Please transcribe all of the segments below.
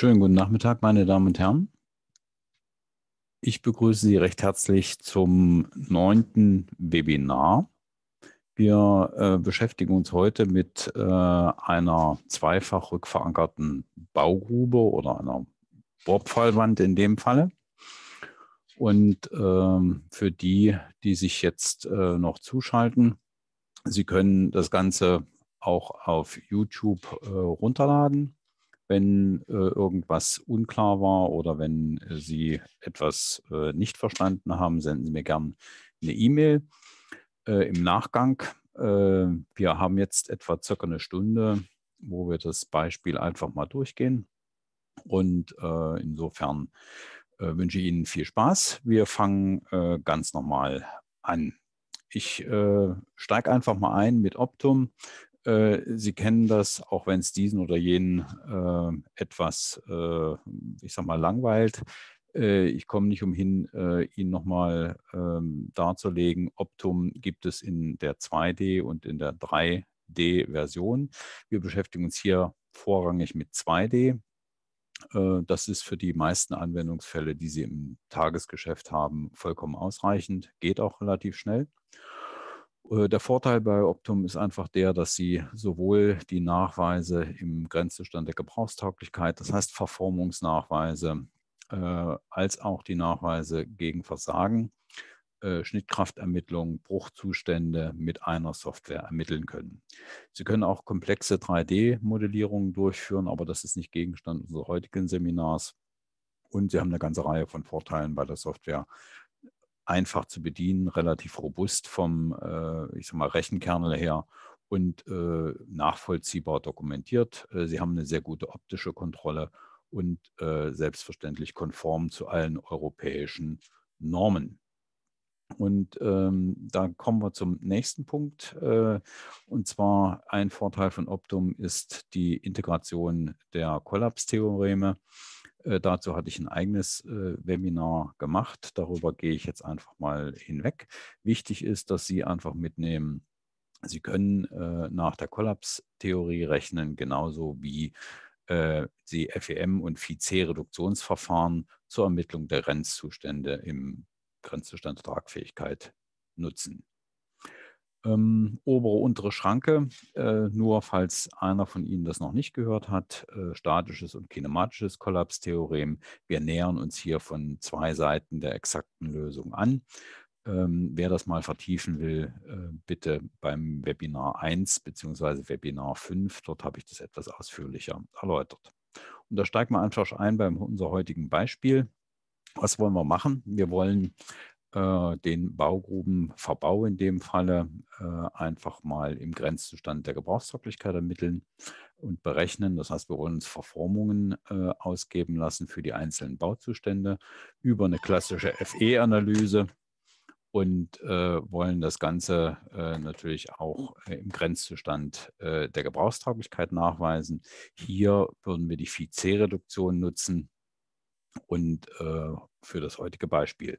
Schönen guten Nachmittag, meine Damen und Herren. Ich begrüße Sie recht herzlich zum neunten Webinar. Wir äh, beschäftigen uns heute mit äh, einer zweifach rückverankerten Baugrube oder einer Bohrpfeilwand in dem Falle. Und ähm, für die, die sich jetzt äh, noch zuschalten, Sie können das Ganze auch auf YouTube äh, runterladen wenn äh, irgendwas unklar war oder wenn äh, Sie etwas äh, nicht verstanden haben, senden Sie mir gern eine E-Mail. Äh, Im Nachgang, äh, wir haben jetzt etwa circa eine Stunde, wo wir das Beispiel einfach mal durchgehen. Und insofern wünsche ich Ihnen viel Spaß. Wir fangen ganz normal an. Ich steige einfach mal ein mit Optum. Äh, Sie kennen das, auch wenn es diesen oder jenen äh, etwas, äh, ich sag mal, langweilt. Äh, ich komme nicht umhin, äh, Ihnen nochmal ähm, darzulegen, Optum gibt es in der 2D und in der 3D-Version. Wir beschäftigen uns hier vorrangig mit 2D. Äh, das ist für die meisten Anwendungsfälle, die Sie im Tagesgeschäft haben, vollkommen ausreichend, geht auch relativ schnell. Äh, der Vorteil bei Optum ist einfach der, dass Sie sowohl die Nachweise im Grenzzustand der Gebrauchstauglichkeit, das heißt Verformungsnachweise, äh, als auch die Nachweise gegen Versagen, äh, Schnittkraftermittlungen, Bruchzustände mit einer Software ermitteln können. Sie können auch komplexe 3D-Modellierungen durchführen, aber das ist nicht Gegenstand unseres heutigen Seminars. Und Sie haben eine ganze Reihe von Vorteilen bei der Software, einfach zu bedienen, relativ robust vom, äh, ich sag mal, Rechenkernel her und äh, nachvollziehbar dokumentiert. Äh, sie haben eine sehr gute optische Kontrolle und selbstverständlich konform zu allen europäischen Normen. Und ähm, da kommen wir zum nächsten Punkt. Äh, und zwar ein Vorteil von Optum ist die Integration der Kollapstheoreme. theoreme äh, dazu hatte ich ein eigenes äh, Webinar gemacht. Darüber gehe ich jetzt einfach mal hinweg. Wichtig ist, dass Sie einfach mitnehmen, Sie können äh, nach der Kollapstheorie rechnen, genauso wie Sie FEM und FIC-Reduktionsverfahren zur Ermittlung der Grenzzustände im Grenzzustand Tragfähigkeit nutzen. Ähm, obere, untere Schranke, äh, nur falls einer von Ihnen das noch nicht gehört hat, äh, statisches und kinematisches Kollapstheorem. Wir nähern uns hier von zwei Seiten der exakten Lösung an. Ähm, wer das mal vertiefen will, äh, bitte beim Webinar 1 bzw. Webinar 5, dort habe ich das etwas ausführlicher erläutert. Und da steigen wir einfach ein bei unser heutigen Beispiel. Was wollen wir machen? Wir wollen äh, den Baugrubenverbau in dem Falle äh, einfach mal im Grenzzustand der Gebrauchstauglichkeit ermitteln und berechnen. Das heißt, wir wollen uns Verformungen äh, ausgeben lassen für die einzelnen Bauzustände über eine klassische FE-Analyse und wollen das Ganze natürlich auch im Grenzzustand der Gebrauchstauglichkeit nachweisen. Hier würden wir die Vize-Reduktion nutzen und für das heutige Beispiel.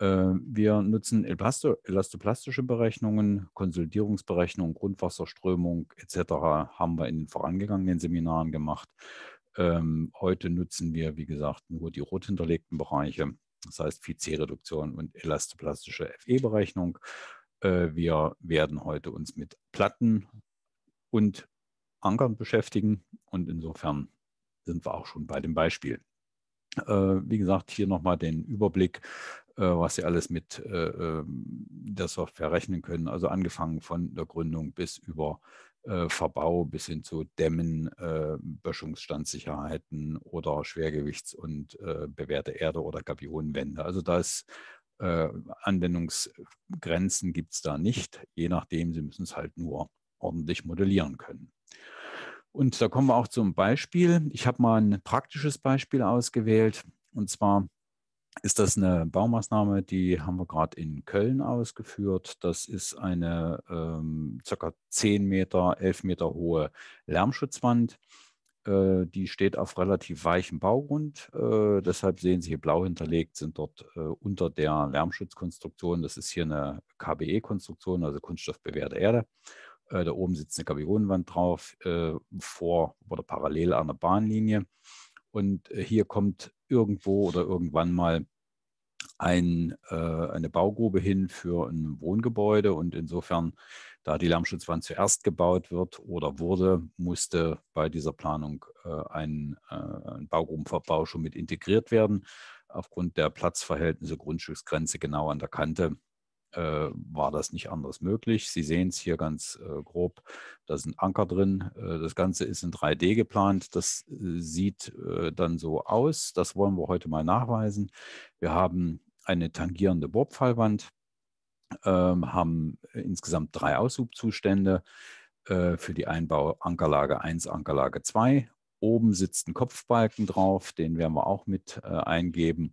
Äh, wir nutzen elastoplastische Berechnungen, Konsolidierungsberechnungen, Grundwasserströmung etc. haben wir in den vorangegangenen Seminaren gemacht. Ähm, heute nutzen wir, wie gesagt, nur die rot hinterlegten Bereiche, das heißt vc reduktion und elastoplastische FE-Berechnung. Äh, wir werden heute uns mit Platten und Ankern beschäftigen und insofern sind wir auch schon bei dem Beispiel. Äh, wie gesagt, hier nochmal den Überblick äh, was sie alles mit äh, ähm, der Software rechnen können. Also angefangen von der Gründung bis über äh, Verbau bis hin zu Dämmen, Böschungsstandssicherheiten oder Schwergewichts- und bewährte Erde- oder Gabionenwände. Also da ist Anwendungsgrenzen gibt es da nicht. Je nachdem, Sie müssen es halt nur ordentlich modellieren können. Und da kommen wir auch zum Beispiel. Ich habe mal ein praktisches Beispiel ausgewählt. Und zwar ist das eine Baumaßnahme, die haben wir gerade in Köln ausgeführt. Das ist eine ähm, ca. 10 Meter, 11 Meter hohe Lärmschutzwand. Äh, die steht auf relativ weichem Baugrund. Äh, deshalb sehen Sie hier blau hinterlegt, sind dort äh, unter der Lärmschutzkonstruktion. Das ist hier eine KBE-Konstruktion, also kunststoffbewehrte Erde. Äh, da oben sitzt eine Gabionenwand drauf, äh, vor oder parallel an der Bahnlinie. Und äh, hier kommt irgendwo oder irgendwann mal ein, äh, eine Baugrube hin für ein Wohngebäude und insofern, da die Lärmschutzwand zuerst gebaut wird oder wurde, musste bei dieser Planung äh, ein, äh, ein Baugrubenverbau schon mit integriert werden, aufgrund der Platzverhältnisse Grundstücksgrenze genau an der Kante äh, war das nicht anders möglich. Sie sehen es hier ganz äh, grob, da sind Anker drin. Äh, das Ganze ist in 3D geplant. Das äh, sieht äh, dann so aus. Das wollen wir heute mal nachweisen. Wir haben eine tangierende Bobfallwand, ähm, haben insgesamt drei Aushubzustände äh, für die Einbau Ankerlage 1, Ankerlage 2. Oben sitzt ein Kopfbalken drauf, den werden wir auch mit eingeben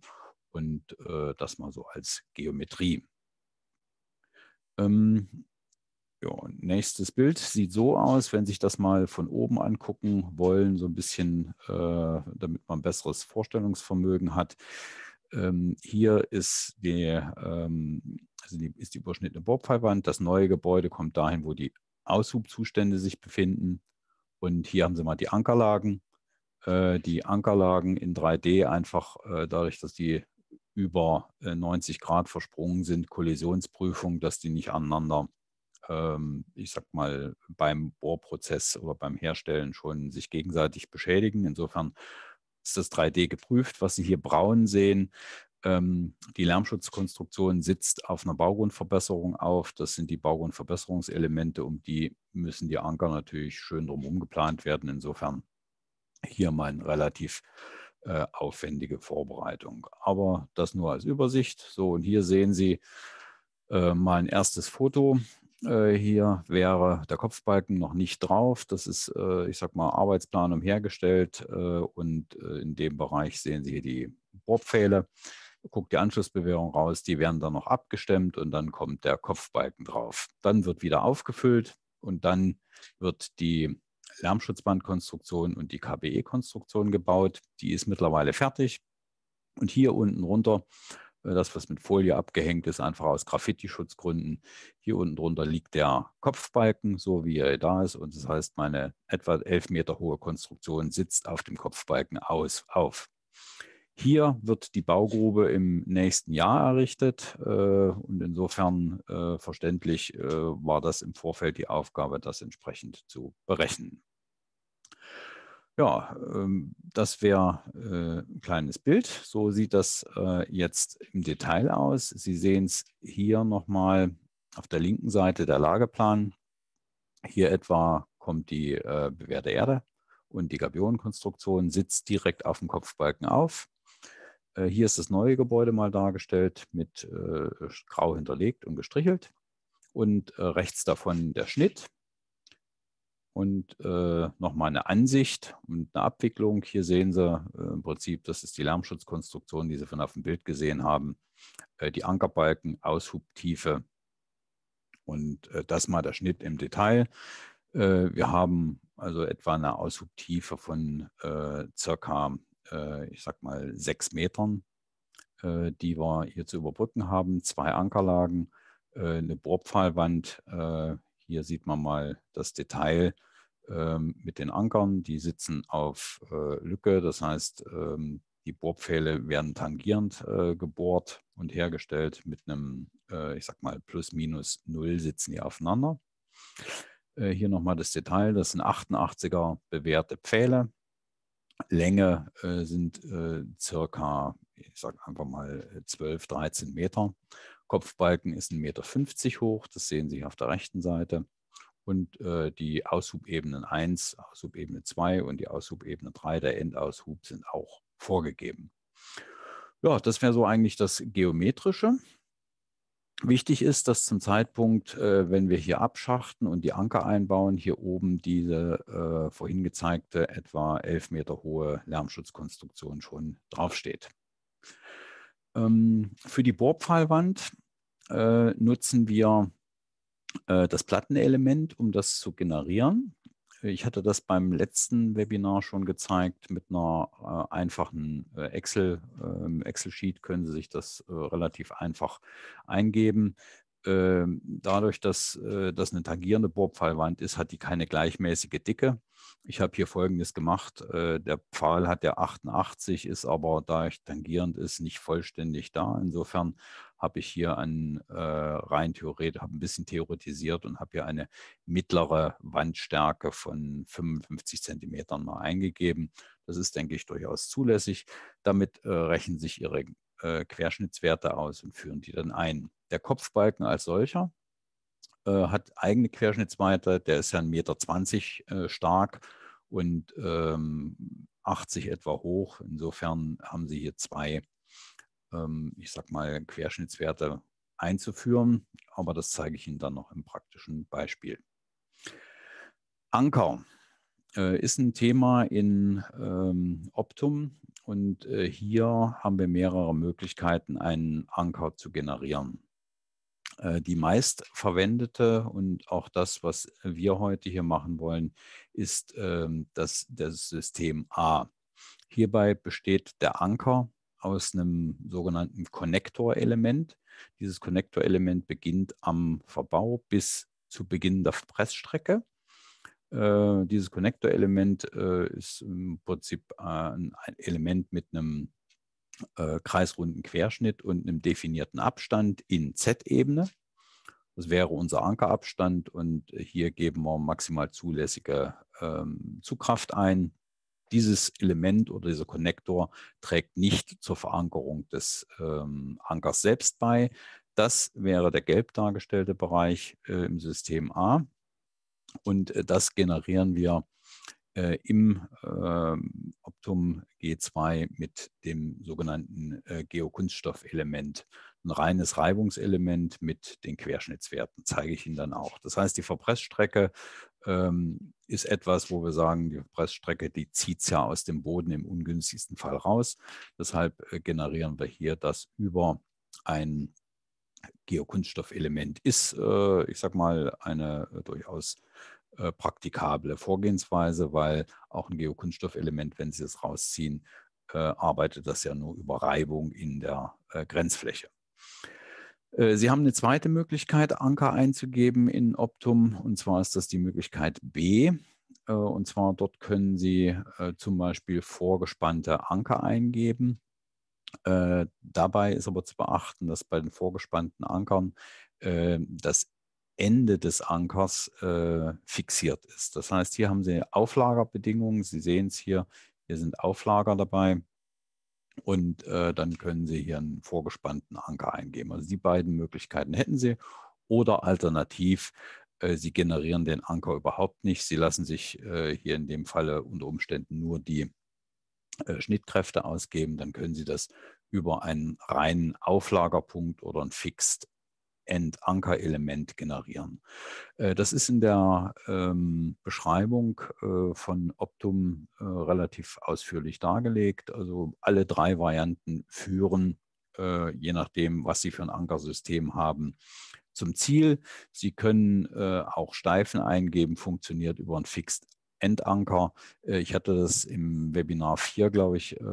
und das mal so als Geometrie. Ähm, ja, nächstes Bild sieht so aus, wenn Sie sich das mal von oben angucken wollen, so ein bisschen, äh, damit man ein besseres Vorstellungsvermögen hat. Ähm, hier ist die, ähm, also die, ist die überschnittene Bohrpfeilwand. Das neue Gebäude kommt dahin, wo die Aushubzustände sich befinden. Und hier haben Sie mal die Ankerlagen. Äh, die Ankerlagen in 3D einfach äh, dadurch, dass die über 90 äh, Grad versprungen sind, Kollisionsprüfung, dass die nicht aneinander, ähm, ich sag mal, beim Bohrprozess oder beim Herstellen schon sich gegenseitig beschädigen. Insofern ist das 3D geprüft. Was Sie hier braun sehen, ähm, die Lärmschutzkonstruktion sitzt auf einer Baugrundverbesserung auf. Das sind die Baugrundverbesserungselemente, um die müssen die Anker natürlich schön drum umgeplant werden. Insofern hier mal ein relativ äh, aufwendige Vorbereitung. Aber das nur als Übersicht. So, und hier sehen Sie äh, mein erstes Foto. Äh, hier wäre der Kopfbalken noch nicht drauf. Das ist, äh, ich sag mal, Arbeitsplan umhergestellt. Äh, und äh, in dem Bereich sehen Sie hier die Bohrpfähle. Guckt die Anschlussbewährung raus, die werden dann noch abgestemmt und dann kommt der Kopfbalken drauf. Dann wird wieder aufgefüllt und dann wird die Lärmschutzbandkonstruktion und die KBE-Konstruktion gebaut. Die ist mittlerweile fertig. Und hier unten runter, äh, das, was mit Folie abgehängt ist, einfach aus Graffiti-Schutzgründen. Hier unten drunter liegt der Kopfbalken, so wie er da ist. Und das heißt, meine etwa elf Meter hohe Konstruktion sitzt auf dem Kopfbalken aus, auf. Hier wird die Baugrube im nächsten Jahr errichtet äh, und insofern äh, verständlich war das im Vorfeld die Aufgabe, das entsprechend zu berechnen. Ja, ähm, das wäre äh, ein kleines Bild. So sieht das äh, jetzt im Detail aus. Sie sehen es hier nochmal auf der linken Seite der Lageplan. Hier etwa kommt die äh, bewährte Erde und die Gabionenkonstruktion sitzt direkt auf dem Kopfbalken auf. Hier ist das neue Gebäude mal dargestellt, mit grau hinterlegt und gestrichelt. Und rechts davon der Schnitt und äh, nochmal eine Ansicht und eine Abwicklung. Hier sehen Sie äh, im Prinzip, das ist die Lärmschutzkonstruktion, die Sie von auf dem Bild gesehen haben. Äh, die Ankerbalken, Aushubtiefe und äh, das mal der Schnitt im Detail. Äh, wir haben also etwa eine Aushubtiefe von äh, circa, äh, ich sag mal, sechs Metern, die wir hier zu überbrücken haben. Zwei Ankerlagen, eine Bohrpfahlwand. hier sieht man mal das Detail ähm, mit den Ankern, die sitzen auf äh, Lücke, das heißt, ähm, die Bohrpfähle werden tangierend äh, gebohrt und hergestellt mit einem, äh, ich sag mal, plus minus null sitzen die aufeinander. hier nochmal das Detail, das sind 88er bewährte Pfähle. Länge sind circa, ich sag einfach mal 12, 13 Meter. Kopfbalken ist 1,50 Meter hoch, das sehen Sie hier auf der rechten Seite und äh, die Aushubebenen 1, Aushubebene 2 und die Aushubebene 3, der Endaushub, sind auch vorgegeben. Ja, das wäre so eigentlich das Geometrische. Wichtig ist, dass zum Zeitpunkt, äh, wenn wir hier abschachten und die Anker einbauen, hier oben diese äh, vorhin gezeigte etwa 11 Meter hohe Lärmschutzkonstruktion schon draufsteht. Ähm, für die Bohrpfahlwand äh, nutzen wir äh, das Plattenelement, um das zu generieren. Ich hatte das beim letzten Webinar schon gezeigt. Mit einer äh, einfachen äh, Excel, äh, Excel-Sheet können Sie sich das äh, relativ einfach eingeben. Ähm, dadurch, dass das eine tangierende Bohrpfeilwand ist, hat die keine gleichmäßige Dicke. Ich habe hier Folgendes gemacht. Der Pfahl hat der 88, ist aber, da ich tangierend ist, nicht vollständig da. Insofern habe ich hier an äh, rein theoretisch, habe ein bisschen theoretisiert und habe hier eine mittlere Wandstärke von 55 Zentimetern mal eingegeben. Das ist, denke ich, durchaus zulässig. Damit äh, rechnen sich Ihre äh, Querschnittswerte aus und führen die dann ein. Der Kopfbalken als solcher äh, hat eigene Querschnittsweite, der ist ja 1,20 Meter 20, äh, stark und ähm, 80 etwa hoch. Insofern haben Sie hier zwei ähm, ich sag mal, Querschnittswerte einzuführen. Aber das zeige ich Ihnen dann noch im praktischen Beispiel. Anker äh, ist ein Thema in ähm, Optum und äh, hier haben wir mehrere Möglichkeiten, einen Anker zu generieren. Äh, die meistverwendete und auch das, was wir heute hier machen wollen, ist ähm, das, das System A. Hierbei besteht der Anker aus einem sogenannten Konnektorelement. Dieses Konnektorelement beginnt am Verbau bis zu Beginn der Pressstrecke. Äh, dieses Konnektorelement äh, ist im Prinzip äh, ein Element mit einem äh, kreisrunden Querschnitt und einem definierten Abstand in Z-Ebene. Das wäre unser Ankerabstand und äh, hier geben wir maximal zulässige ähm, Zugkraft ein dieses Element oder dieser Konnektor trägt nicht zur Verankerung des ähm, Ankers selbst bei. Das wäre der gelb dargestellte Bereich äh, im System A. Und äh, das generieren wir äh, im ähm, Optum G2 mit dem sogenannten äh, Geokunststoffelement. Ein reines Reibungselement mit den Querschnittswerten zeige ich Ihnen dann auch. Das heißt, die Verpressstrecke ähm, ist etwas, wo wir sagen, die Preisstrecke, die zieht es ja aus dem Boden im ungünstigsten Fall raus. Deshalb äh, generieren wir hier das über ein Geokunststoffelement. Ist, äh, ich sag mal, eine äh, durchaus äh, praktikable Vorgehensweise, weil auch ein Geokunststoffelement, wenn Sie es rausziehen, äh, arbeitet das ja nur über Reibung in der Grenzfläche. Äh, Sie haben eine zweite Möglichkeit, Anker einzugeben in Optum, und zwar ist das die Möglichkeit B. Äh, und zwar dort können Sie äh, zum Beispiel vorgespannte Anker eingeben. Dabei ist aber zu beachten, dass bei den vorgespannten Ankern das Ende des Ankers fixiert ist. Das heißt, hier haben Sie Auflagerbedingungen. Sie sehen es hier, hier sind Auflager dabei und äh, dann können Sie hier einen vorgespannten Anker eingeben. Also die beiden Möglichkeiten hätten Sie oder alternativ, äh, Sie generieren den Anker überhaupt nicht. Sie lassen sich äh, hier in dem Falle unter Umständen nur die äh, Schnittkräfte ausgeben. Dann können Sie das über einen reinen Auflagerpunkt oder einen Fixed End-Anker-Element generieren. Äh, das ist in der ähm, Beschreibung äh, von Optum äh, relativ ausführlich dargelegt. Also alle drei Varianten führen, je nachdem, was Sie für ein Ankersystem haben, zum Ziel. Sie können auch Steifen eingeben, funktioniert über ein Fixed Endanker. Äh, ich hatte das im Webinar 4, glaube ich, äh,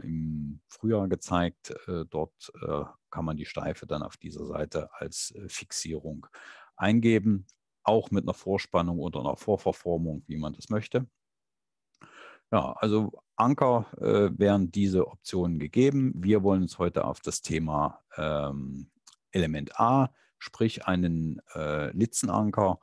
im Frühjahr gezeigt. Äh, dort kann man die Steife dann auf dieser Seite als Fixierung eingeben, auch mit einer Vorspannung oder einer Vorverformung, wie man das möchte. Ja, also Anker äh, wären diese Optionen gegeben. Wir wollen uns heute auf das Thema ähm, Element A, sprich einen äh, Litzenanker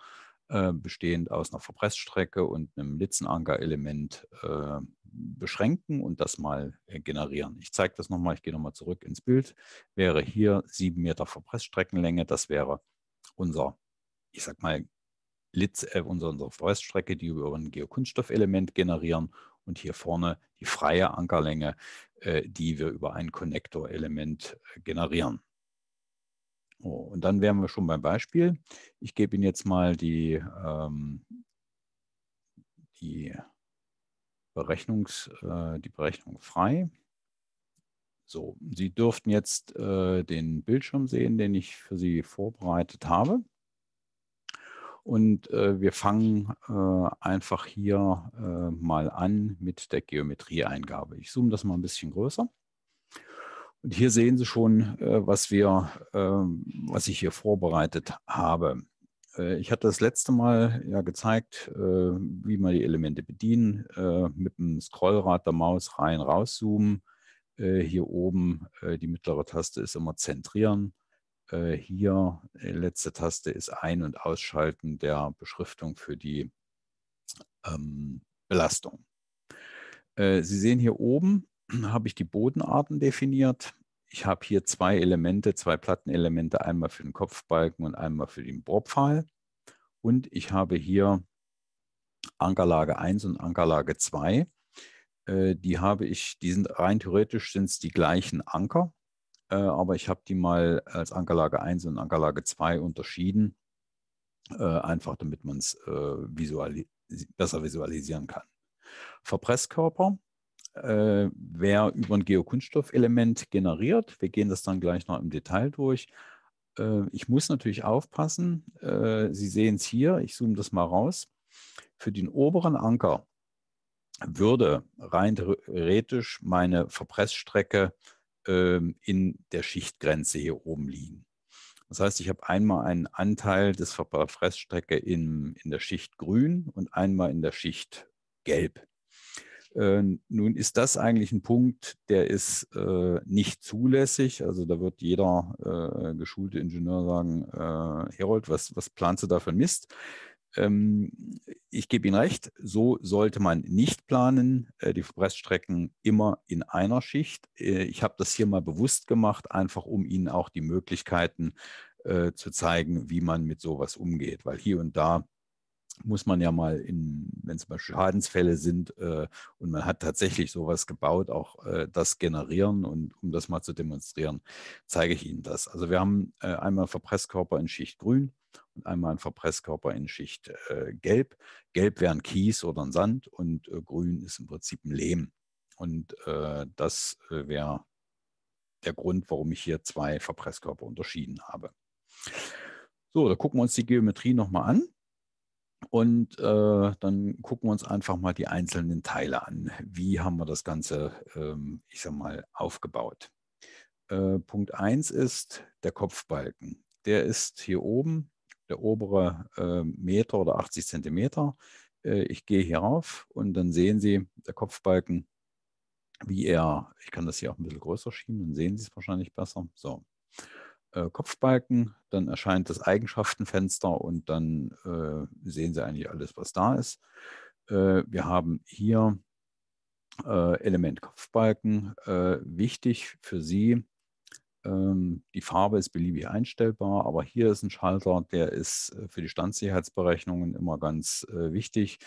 äh, bestehend aus einer Verpressstrecke und einem Litzenanker-Element äh, beschränken und das mal äh, generieren. Ich zeige das nochmal, ich gehe nochmal zurück ins Bild. Wäre hier 7 Meter Verpressstreckenlänge, das wäre unser, ich sag mal, Litz, äh, unsere, unsere Verpressstrecke, die wir über ein Geokunststoffelement generieren und hier vorne die freie Ankerlänge, äh, die wir über ein Konnektorelement äh, generieren. Oh, und dann wären wir schon beim Beispiel. Ich gebe Ihnen jetzt mal die, ähm, die, Berechnungs, äh, die Berechnung frei. So, Sie dürften jetzt äh, den Bildschirm sehen, den ich für Sie vorbereitet habe. Und äh, wir fangen äh, einfach hier äh, mal an mit der Geometrieeingabe. Ich zoome das mal ein bisschen größer. Und hier sehen Sie schon, äh, was wir, ähm, was ich hier vorbereitet habe. Äh, ich hatte das letzte Mal ja gezeigt, äh, wie man die Elemente bedienen, mit dem Scrollrad der Maus rein, rauszoomen. Hier oben die mittlere Taste ist immer zentrieren. Hier die letzte Taste ist Ein- und Ausschalten der Beschriftung für die ähm, Belastung. Sie sehen hier oben habe ich die Bodenarten definiert. Ich habe hier zwei Elemente, zwei Plattenelemente, einmal für den Kopfbalken und einmal für den Bohrpfahl. Und ich habe hier Ankerlage 1 und Ankerlage 2. Äh, die habe ich, die sind rein theoretisch sind es die gleichen Anker, äh, aber ich habe die mal als Ankerlage 1 und Ankerlage 2 unterschieden, äh, einfach damit man es visuali besser visualisieren kann. Verpresskörper äh, wer über ein Geokunststoffelement generiert. Wir gehen das dann gleich noch im Detail durch. Äh, ich muss natürlich aufpassen. Äh, Sie sehen es hier. Ich zoome das mal raus. Für den oberen Anker würde rein theoretisch meine Verpressstrecke ähm, in der Schichtgrenze hier oben liegen. Das heißt, ich habe einmal einen Anteil des Verpressstrecke in, in der Schicht grün und einmal in der Schicht gelb. Äh, nun ist das eigentlich ein Punkt, der ist äh, nicht zulässig. Also da wird jeder äh, geschulte Ingenieur sagen, äh, Herold, was, was planst du da für Mist? Ähm, ich gebe Ihnen recht, so sollte man nicht planen. Äh, die Verpressstrecken immer in einer Schicht. Äh, ich habe das hier mal bewusst gemacht, einfach um Ihnen auch die Möglichkeiten zu zeigen, wie man mit sowas umgeht, weil hier und da muss man ja mal in, wenn es mal Schadensfälle sind äh, und man hat tatsächlich sowas gebaut, auch äh, das generieren und um das mal zu demonstrieren, zeige ich Ihnen das. Also wir haben äh, einmal Verpresskörper in Schicht Grün und einmal einen Verpresskörper in Schicht äh, Gelb. Gelb wäre ein Kies oder ein Sand und äh, Grün ist im Prinzip ein Lehm. Und äh, das wäre der Grund, warum ich hier zwei Verpresskörper unterschieden habe. So, da gucken wir uns die Geometrie nochmal an. Und äh, dann gucken wir uns einfach mal die einzelnen Teile an. Wie haben wir das Ganze, ähm, ich sag mal, aufgebaut? Äh, Punkt 1 ist der Kopfbalken. Der ist hier oben, der obere äh, Meter oder 80 Zentimeter. Äh, ich gehe hier rauf und dann sehen Sie, der Kopfbalken, wie er, ich kann das hier auch ein bisschen größer schieben, dann sehen Sie es wahrscheinlich besser. So äh, Kopfbalken, dann erscheint das Eigenschaftenfenster und dann äh, sehen Sie eigentlich alles, was da ist. Äh, wir haben hier äh, Element Kopfbalken. Äh, wichtig für Sie, ähm, die Farbe ist beliebig einstellbar, aber hier ist ein Schalter, der ist äh, für die Standsicherheitsberechnungen immer ganz wichtig.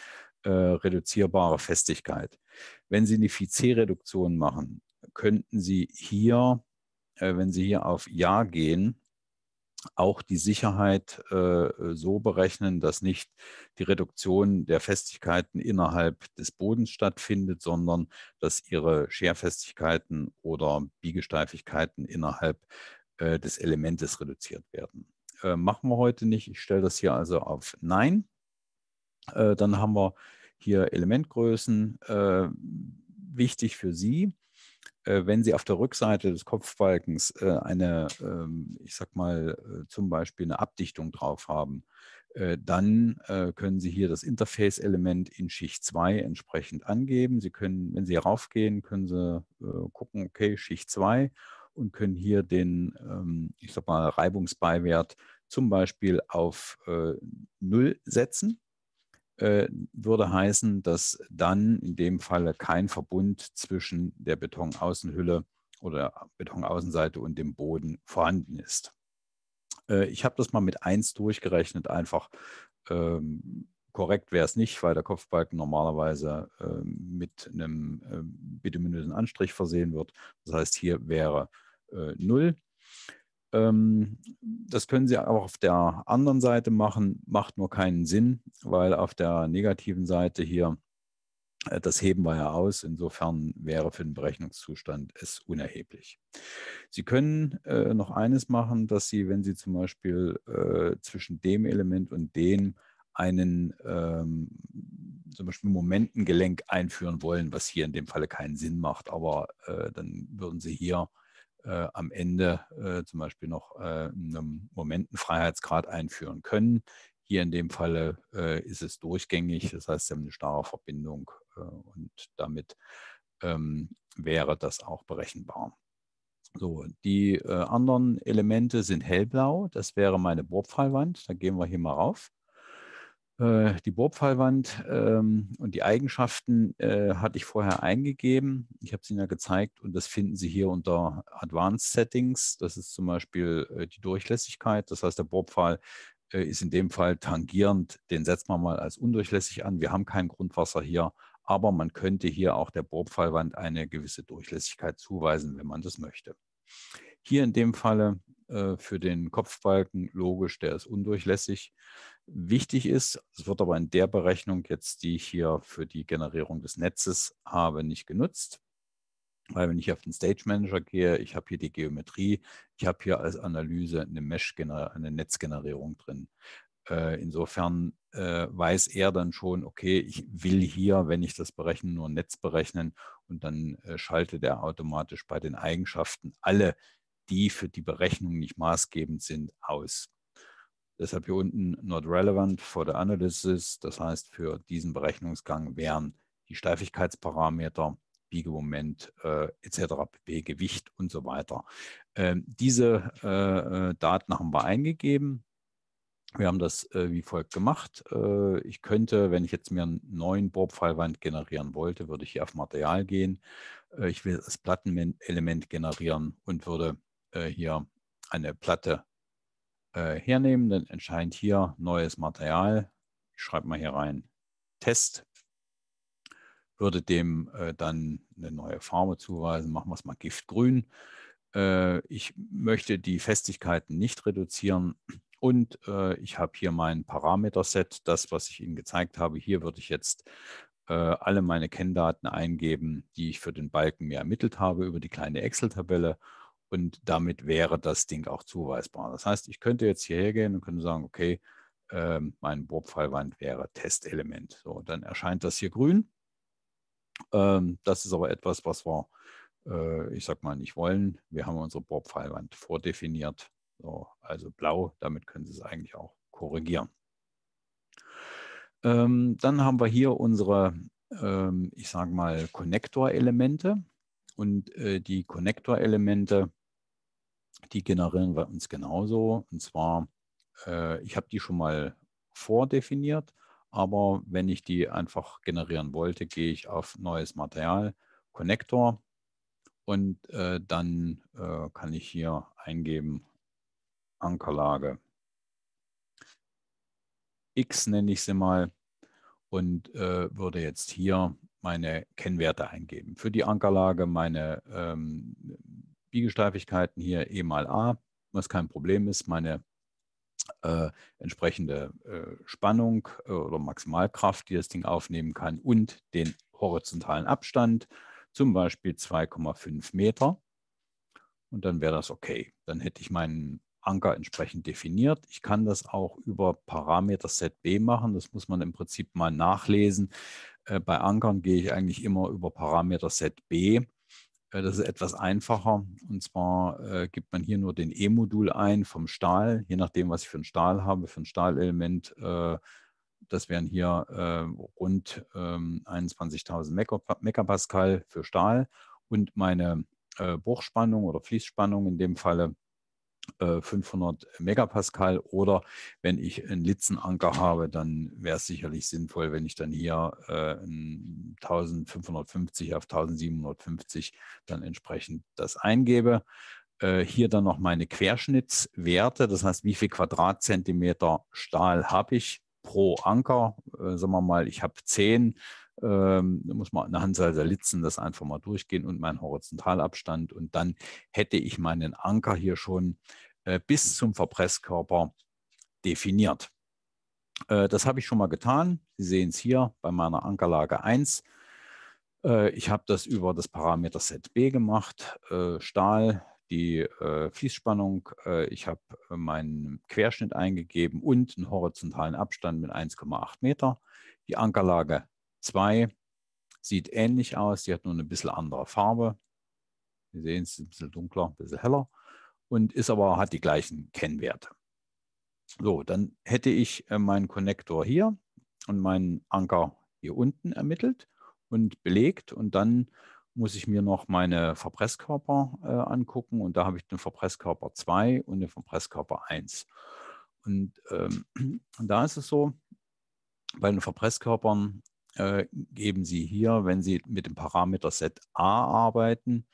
reduzierbare Festigkeit. Wenn Sie eine fic reduktion machen, könnten Sie hier äh, wenn Sie hier auf Ja gehen, auch die Sicherheit äh, so berechnen, dass nicht die Reduktion der Festigkeiten innerhalb des Bodens stattfindet, sondern dass ihre Scherfestigkeiten oder Biegesteifigkeiten innerhalb äh, des Elementes reduziert werden. machen wir heute nicht. Ich stelle das hier also auf Nein. dann haben wir hier Elementgrößen. wichtig für Sie äh, wenn Sie auf der Rückseite des Kopfbalkens äh, eine, ähm, ich sag mal, äh, zum Beispiel eine Abdichtung drauf haben, dann können Sie hier das Interface-Element in Schicht 2 entsprechend angeben. Sie können, wenn Sie raufgehen, können Sie gucken, okay, Schicht 2 und können hier den, ähm, ich sag mal, Reibungsbeiwert zum Beispiel auf 0 setzen äh, würde heißen, dass dann in dem Falle kein Verbund zwischen der Betonaußenhülle oder Betonaußenseite und dem Boden vorhanden ist. Äh, ich habe das mal mit 1 durchgerechnet, einfach ähm, korrekt wäre es nicht, weil der Kopfbalken normalerweise äh, mit einem äh, bituminösen Anstrich versehen wird. Das heißt, hier wäre äh, 0. Ähm, das können Sie auch auf der anderen Seite machen, macht nur keinen Sinn, weil auf der negativen Seite hier, äh, das heben wir ja aus. Insofern wäre für den Berechnungszustand es unerheblich. Sie können äh, noch eines machen, dass Sie, wenn Sie zum Beispiel äh, zwischen dem Element und dem einen ähm, zum Beispiel Momentengelenk einführen wollen, was hier in dem Falle keinen Sinn macht, aber äh, dann würden Sie hier äh, am Ende äh, zum Beispiel noch äh, einen Momentenfreiheitsgrad einführen können. Hier in dem Falle äh, ist es durchgängig, das heißt, Sie haben eine starre Verbindung äh, und damit ähm, wäre das auch berechenbar. So, die äh, anderen Elemente sind hellblau, das wäre meine Bohrpfeilwand, da gehen wir hier mal rauf. Äh, die Bohrpfeilwand ähm, und die Eigenschaften äh, hatte ich vorher eingegeben. Ich habe sie Ihnen ja gezeigt und das finden Sie hier unter Advanced Settings. Das ist zum Beispiel äh, die Durchlässigkeit. Das heißt, der Bohrpfahl äh, ist in dem Fall tangierend. Den setzen wir mal als undurchlässig an. Wir haben kein Grundwasser hier, aber man könnte hier auch der Bohrpfahlwand eine gewisse Durchlässigkeit zuweisen, wenn man das möchte. Hier in dem Falle äh, für den Kopfbalken logisch, der ist undurchlässig. Wichtig ist, es wird aber in der Berechnung jetzt, die ich hier für die Generierung des Netzes habe, nicht genutzt. Weil wenn ich auf den Stage Manager gehe, ich habe hier die Geometrie, ich habe hier als Analyse eine Mesh, eine Netzgenerierung drin. Äh, insofern äh, weiß er dann schon, okay, ich will hier, wenn ich das berechne, nur ein Netz berechnen und dann äh, schaltet er automatisch bei den Eigenschaften alle, die für die Berechnung nicht maßgebend sind, aus. Deshalb hier unten not relevant for the analysis, das heißt für diesen Berechnungsgang wären die Steifigkeitsparameter, Biegemoment äh, etc., Gewicht und so weiter. Ähm, diese äh, äh, Daten haben wir eingegeben. Wir haben das äh, wie folgt gemacht. Äh, ich könnte, wenn ich jetzt mir einen neuen Bohrpfeilwand generieren wollte, würde ich hier auf Material gehen. Äh, ich will das Plattenelement generieren und würde hier eine Platte äh, hernehmen, dann erscheint hier neues Material. Ich schreibe mal hier rein Test. Würde dem äh, dann eine neue Farbe zuweisen. Machen wir es mal giftgrün. Äh, ich möchte die Festigkeiten nicht reduzieren. Und äh, ich habe hier mein Parameter-Set, das, was ich Ihnen gezeigt habe. Hier würde ich jetzt äh, alle meine Kenndaten eingeben, die ich für den Balken mir ermittelt habe über die kleine Excel-Tabelle und damit wäre das Ding auch zuweisbar. Das heißt, ich könnte jetzt hierher gehen und könnte sagen, okay, ähm, mein Bohrpfeilwand wäre Testelement. So, dann erscheint das hier grün. Ähm, das ist aber etwas, was wir, äh, ich sag mal, nicht wollen. Wir haben unsere Bohrpfeilwand vordefiniert. So, also blau, damit können Sie es eigentlich auch korrigieren. Ähm, dann haben wir hier unsere, ähm, ich sage mal, Connector-Elemente und äh, die Connector-Elemente, die generieren wir uns genauso. Und zwar, äh, ich habe die schon mal vordefiniert, aber wenn ich die einfach generieren wollte, gehe ich auf neues Material, Connector und äh, dann äh, kann ich hier eingeben Ankerlage. X nenne ich sie mal und äh, würde jetzt hier meine Kennwerte eingeben. Für die Ankerlage meine ähm, Biegesteifigkeiten hier E mal A, was kein Problem ist, meine äh, entsprechende äh, Spannung äh, oder Maximalkraft, die das Ding aufnehmen kann, und den horizontalen Abstand, zum Beispiel 2,5 Meter. Und dann wäre das okay. Dann hätte ich meinen Anker entsprechend definiert. Ich kann das auch über Parameter Set B machen. Das muss man im Prinzip mal nachlesen. Äh, bei Ankern gehe ich eigentlich immer über Parameter Set B. Äh, das ist etwas einfacher. Und zwar äh, gibt man hier nur den E-Modul ein vom Stahl, je nachdem, was ich für einen Stahl habe, für ein Stahlelement. Äh, das wären hier äh, rund 21.000 ähm, Megapascal für Stahl und meine äh, Bruchspannung oder Fließspannung in dem Falle 500 äh, Megapascal oder wenn ich einen Litzenanker habe, dann wäre es sicherlich sinnvoll, wenn ich dann hier äh, 1550 auf 1750 dann entsprechend das eingebe. Äh, hier dann noch meine Querschnittswerte, das heißt, wie viel Quadratzentimeter Stahl habe ich pro Anker? Äh, sagen wir mal, ich habe 10 ähm, da muss man eine Anzahl der Litzen das einfach mal durchgehen und meinen Horizontalabstand. Und dann hätte ich meinen Anker hier schon äh, bis zum Verpresskörper definiert. Äh, das habe ich schon mal getan. Sie sehen es hier bei meiner Ankerlage 1. Äh, ich habe das über das Parameter Set B gemacht. Äh, Stahl, die äh, Fließspannung. Äh, ich habe meinen Querschnitt eingegeben und einen horizontalen Abstand mit 1,8 Meter. Die Ankerlage 2 sieht ähnlich aus, die hat nur eine bisschen andere Farbe. Wir sehen es ein bisschen dunkler, ein bisschen heller und ist aber hat die gleichen Kennwerte. So, dann hätte ich äh, meinen Konnektor hier und meinen Anker hier unten ermittelt und belegt und dann muss ich mir noch meine Verpresskörper äh, angucken und da habe ich den Verpresskörper 2 und den Verpresskörper 1. Und ähm, da ist es so, bei den Verpresskörpern äh, geben Sie hier, wenn Sie mit dem Parameter Set A arbeiten,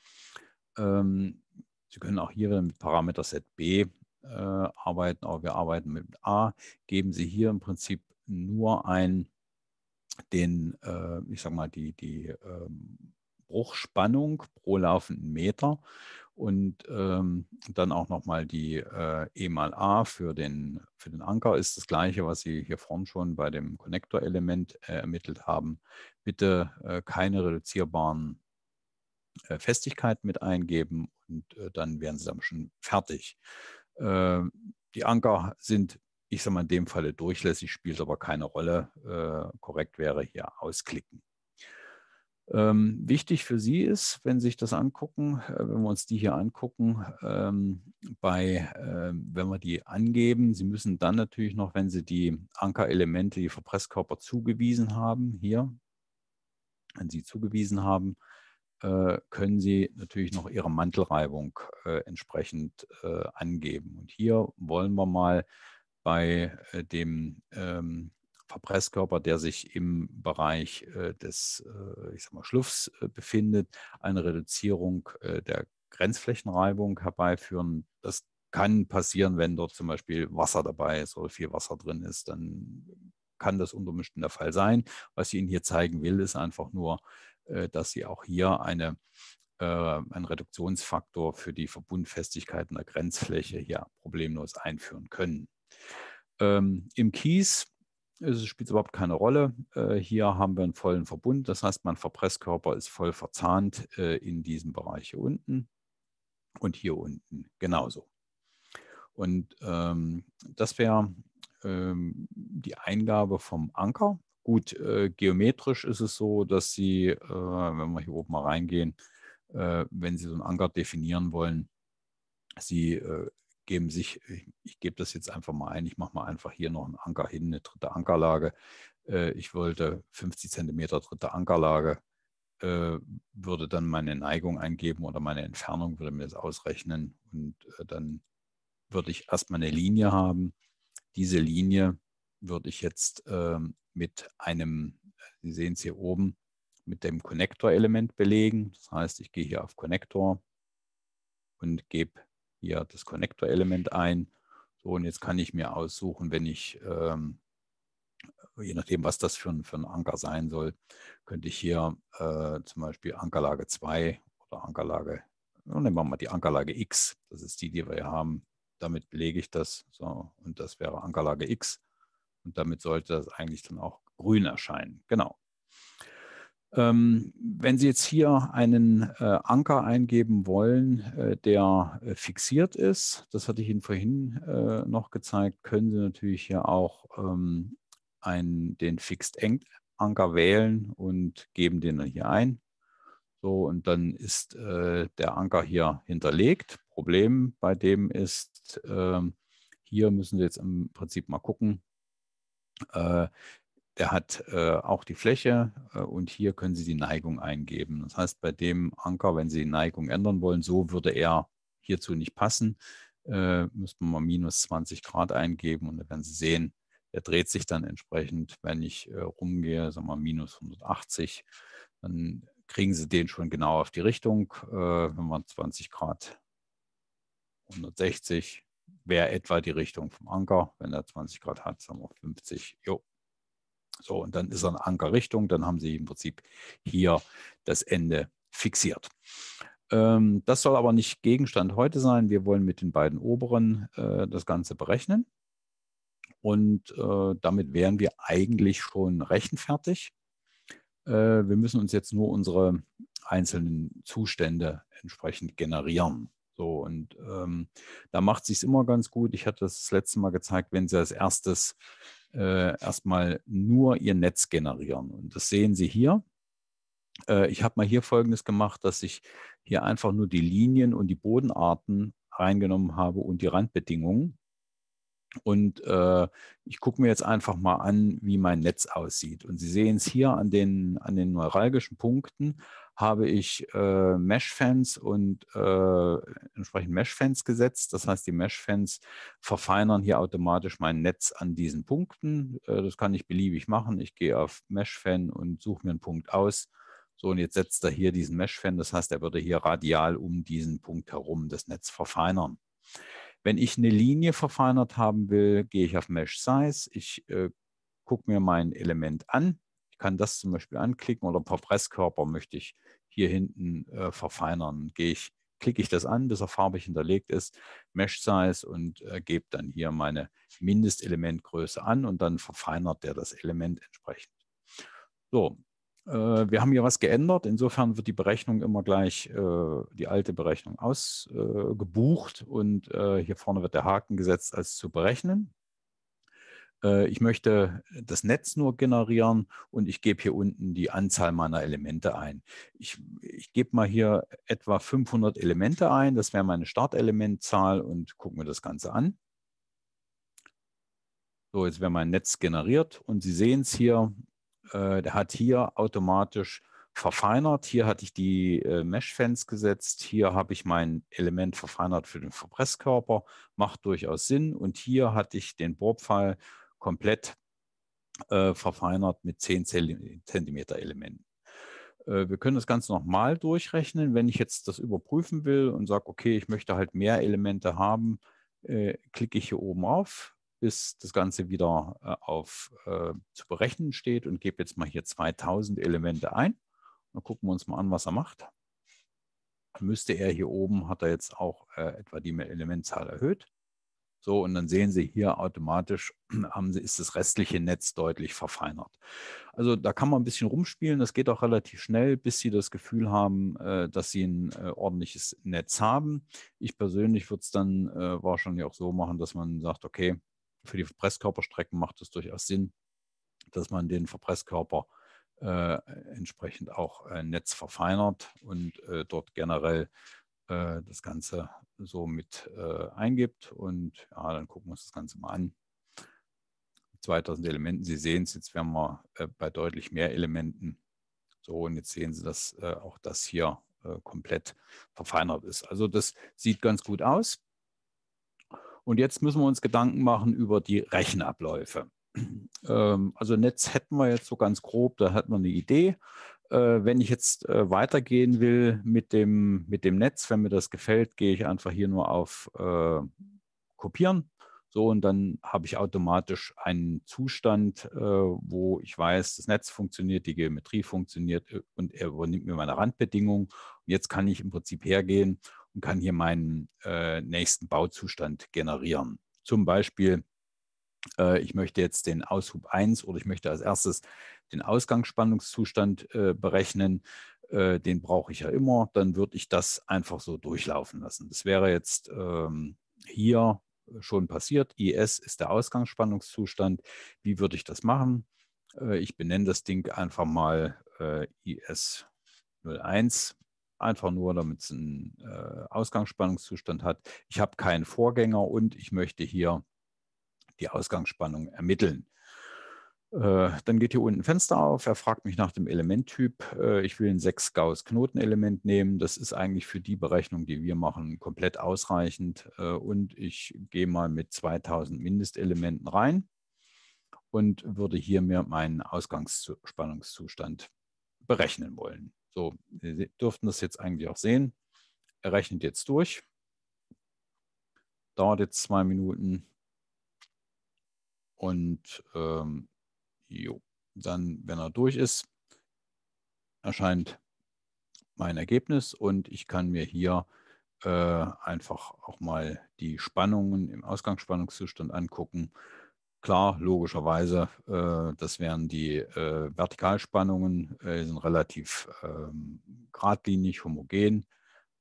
ähm, Sie können auch hier wieder mit Parameter Set B äh, arbeiten, aber wir arbeiten mit A, geben Sie hier im Prinzip nur ein, den, äh, ich sag mal, die, die ähm, Bruchspannung pro laufenden Meter und ähm, dann auch nochmal die äh, E mal A für den, für den Anker ist das gleiche, was Sie hier vorn schon bei dem Connector-Element äh, ermittelt haben. Bitte äh, keine reduzierbaren äh, Festigkeiten mit eingeben und äh, dann wären Sie damit schon fertig. Ähm, die Anker sind, ich sage mal, in dem Falle durchlässig, spielt aber keine Rolle. Äh, korrekt wäre hier ausklicken. Ähm, wichtig für Sie ist, wenn Sie sich das angucken, äh, wenn wir uns die hier angucken, ähm, bei, äh, wenn wir die angeben, Sie müssen dann natürlich noch, wenn Sie die Ankerelemente, die Verpresskörper zugewiesen haben, hier, wenn Sie zugewiesen haben, äh, können Sie natürlich noch Ihre Mantelreibung äh, entsprechend äh, angeben. Und hier wollen wir mal bei äh, dem ähm, Verpresskörper, der sich im Bereich äh, des äh, ich sag mal, Schluffs äh, befindet, eine Reduzierung der Grenzflächenreibung herbeiführen. Das kann passieren, wenn dort zum Beispiel Wasser dabei ist oder viel Wasser drin ist, dann kann das unter Umständen der Fall sein. Was ich Ihnen hier zeigen will, ist einfach nur, dass Sie auch hier eine, einen Reduktionsfaktor für die Verbundfestigkeiten der Grenzfläche hier problemlos einführen können. Ähm, Im Kies es spielt überhaupt keine Rolle. Äh, hier haben wir einen vollen Verbund. Das heißt, mein Verpresskörper ist voll verzahnt äh, in diesem Bereich hier unten und hier unten genauso. Und ähm, das wäre ähm, die Eingabe vom Anker. Gut, äh, geometrisch ist es so, dass Sie, äh, wenn wir hier oben mal reingehen, äh, wenn Sie so einen Anker definieren wollen, Sie äh, geben sich, äh, ich, gebe das jetzt einfach mal ein, ich mache mal einfach hier noch einen Anker hin, eine dritte Ankerlage. Äh, ich wollte 50 cm dritte Ankerlage, äh, würde dann meine Neigung eingeben oder meine Entfernung, würde mir das ausrechnen und dann würde ich erstmal eine Linie haben. Diese Linie würde ich jetzt ähm, mit einem, Sie sehen es hier oben, mit dem Connector-Element belegen. Das heißt, ich gehe hier auf Connector und gebe hier das Connector-Element ein. So, und jetzt kann ich mir aussuchen, wenn ich, ähm, je nachdem, was das für ein, für ein Anker sein soll, könnte ich hier äh, zum Beispiel Ankerlage 2 oder Ankerlage, nehmen wir mal die Ankerlage X, das ist die, die wir hier haben. Damit belege ich das. So, und das wäre Ankerlage X. Und damit sollte das eigentlich dann auch grün erscheinen. Genau. Ähm, wenn Sie jetzt hier einen äh, Anker eingeben wollen, äh, der äh, fixiert ist, das hatte ich Ihnen vorhin noch gezeigt, können Sie natürlich hier auch ähm, einen, den Fixed Anker wählen und geben den dann hier ein. So, und dann ist der Anker hier hinterlegt. Problem bei dem ist, ähm, hier müssen Sie jetzt im Prinzip mal gucken, der hat äh, auch die Fläche äh, und hier können Sie die Neigung eingeben. Das heißt, bei dem Anker, wenn Sie die Neigung ändern wollen, so würde er hierzu nicht passen, äh, müsste man mal minus 20 Grad eingeben und dann werden Sie sehen, der dreht sich dann entsprechend, wenn ich äh, rumgehe, sagen wir mal minus 180, dann kriegen Sie den schon genau auf die Richtung. Äh, wenn man 20 Grad 160 wäre etwa die Richtung vom Anker. Wenn er 20 Grad hat, sagen wir 50. Jo, so, und dann ist er in Ankerrichtung, dann haben sie im Prinzip hier das Ende fixiert. Ähm, das soll aber nicht Gegenstand heute sein. Wir wollen mit den beiden oberen äh, das Ganze berechnen. Und äh, damit wären wir eigentlich schon rechenfertig. Äh, wir müssen uns jetzt nur unsere einzelnen Zustände entsprechend generieren. So, und ähm, da macht es sich immer ganz gut. Ich hatte das, das letzte Mal gezeigt, wenn Sie als erstes äh, erstmal nur ihr Netz generieren. Und das sehen Sie hier. Äh, ich habe mal hier Folgendes gemacht, dass ich hier einfach nur die Linien und die Bodenarten reingenommen habe und die Randbedingungen. Und äh, ich gucke mir jetzt einfach mal an, wie mein Netz aussieht. Und Sie sehen es hier an den, an den neuralgischen Punkten, habe ich äh, Mesh-Fans und äh, entsprechend Mesh-Fans gesetzt. Das heißt, die Mesh-Fans verfeinern hier automatisch mein Netz an diesen Punkten. Äh, das kann ich beliebig machen. Ich gehe auf Mesh-Fan und suche mir einen Punkt aus. So, und jetzt setzt er hier diesen Mesh-Fan. Das heißt, er würde hier radial um diesen Punkt herum das Netz verfeinern. Wenn ich eine Linie verfeinert haben will, gehe ich auf Mesh Size. Ich äh, gucke mir mein Element an kann das zum Beispiel anklicken oder ein paar Presskörper möchte ich hier hinten äh, verfeinern. Gehe ich, klicke ich das an, bis er farbig hinterlegt ist, Mesh Size und äh, gebe dann hier meine Mindestelementgröße an und dann verfeinert der das Element entsprechend. So, äh, wir haben hier was geändert. Insofern wird die Berechnung immer gleich, äh, die alte Berechnung ausgebucht äh, und äh, hier vorne wird der Haken gesetzt als zu berechnen äh, ich möchte das Netz nur generieren und ich gebe hier unten die Anzahl meiner Elemente ein. Ich, ich gebe mal hier etwa 500 Elemente ein, das wäre meine Startelementzahl und gucken wir das Ganze an. So, jetzt wäre mein Netz generiert und Sie sehen es hier, äh, der hat hier automatisch verfeinert. Hier hatte ich die äh, Mesh-Fans gesetzt. Hier habe ich mein Element verfeinert für den Verpresskörper. Macht durchaus Sinn. Und hier hatte ich den Bohrpfeil komplett äh, verfeinert mit 10 cm Elementen. Äh, wir können das Ganze nochmal durchrechnen. Wenn ich jetzt das überprüfen will und sage, okay, ich möchte halt mehr Elemente haben, äh, klicke ich hier oben auf, bis das Ganze wieder äh, auf äh, zu berechnen steht und gebe jetzt mal hier 2000 Elemente ein. Dann gucken wir uns mal an, was er macht müsste er hier oben, hat er jetzt auch äh, etwa die Elementzahl erhöht. So, und dann sehen Sie hier automatisch, haben Sie, ist das restliche Netz deutlich verfeinert. Also da kann man ein bisschen rumspielen, das geht auch relativ schnell, bis Sie das Gefühl haben, äh, dass Sie ein äh, ordentliches Netz haben. Ich persönlich würde es dann äh, wahrscheinlich auch so machen, dass man sagt, okay, für die Verpresskörperstrecken macht es durchaus Sinn, dass man den Verpresskörper äh, entsprechend auch äh, Netz verfeinert und äh, dort generell äh, das Ganze so mit äh, eingibt. Und ja, dann gucken wir uns das Ganze mal an. 2000 Elementen, Sie sehen es, jetzt wären wir äh, bei deutlich mehr Elementen. So, und jetzt sehen Sie, dass äh, auch das hier äh, komplett verfeinert ist. Also das sieht ganz gut aus. Und jetzt müssen wir uns Gedanken machen über die Rechenabläufe. Ähm, also Netz hätten wir jetzt so ganz grob, da hat man eine Idee. Äh, wenn ich jetzt äh, weitergehen will mit dem, mit dem Netz, wenn mir das gefällt, gehe ich einfach hier nur auf äh, Kopieren. So, und dann habe ich automatisch einen Zustand, äh, wo ich weiß, das Netz funktioniert, die Geometrie funktioniert äh, und er übernimmt mir meine Randbedingungen. Und jetzt kann ich im Prinzip hergehen und kann hier meinen äh, nächsten Bauzustand generieren. Zum Beispiel, ich möchte jetzt den Aushub 1 oder ich möchte als erstes den Ausgangsspannungszustand äh, berechnen. Äh, den brauche ich ja immer. Dann würde ich das einfach so durchlaufen lassen. Das wäre jetzt ähm, hier äh, schon passiert. IS ist der Ausgangsspannungszustand. Wie würde ich das machen? Äh, ich benenne das Ding einfach mal äh, IS 01 einfach nur, damit es einen äh, Ausgangsspannungszustand hat. Ich habe keinen Vorgänger und ich möchte hier die Ausgangsspannung ermitteln. Äh, dann geht hier unten ein Fenster auf. Er fragt mich nach dem Elementtyp. Äh, ich will ein 6 Gauss Knotenelement nehmen. Das ist eigentlich für die Berechnung, die wir machen, komplett ausreichend. Äh, und ich gehe mal mit 2000 Mindestelementen rein und würde hier mir meinen Ausgangsspannungszustand berechnen wollen. So, Sie dürften das jetzt eigentlich auch sehen. Er rechnet jetzt durch. Dauert jetzt zwei Minuten. Und ähm, Jo, dann, wenn er durch ist, erscheint mein Ergebnis und ich kann mir hier äh, einfach auch mal die Spannungen im Ausgangsspannungszustand angucken. Klar, logischerweise, äh, das wären die äh, Vertikalspannungen, äh, die sind relativ ähm, geradlinig, homogen.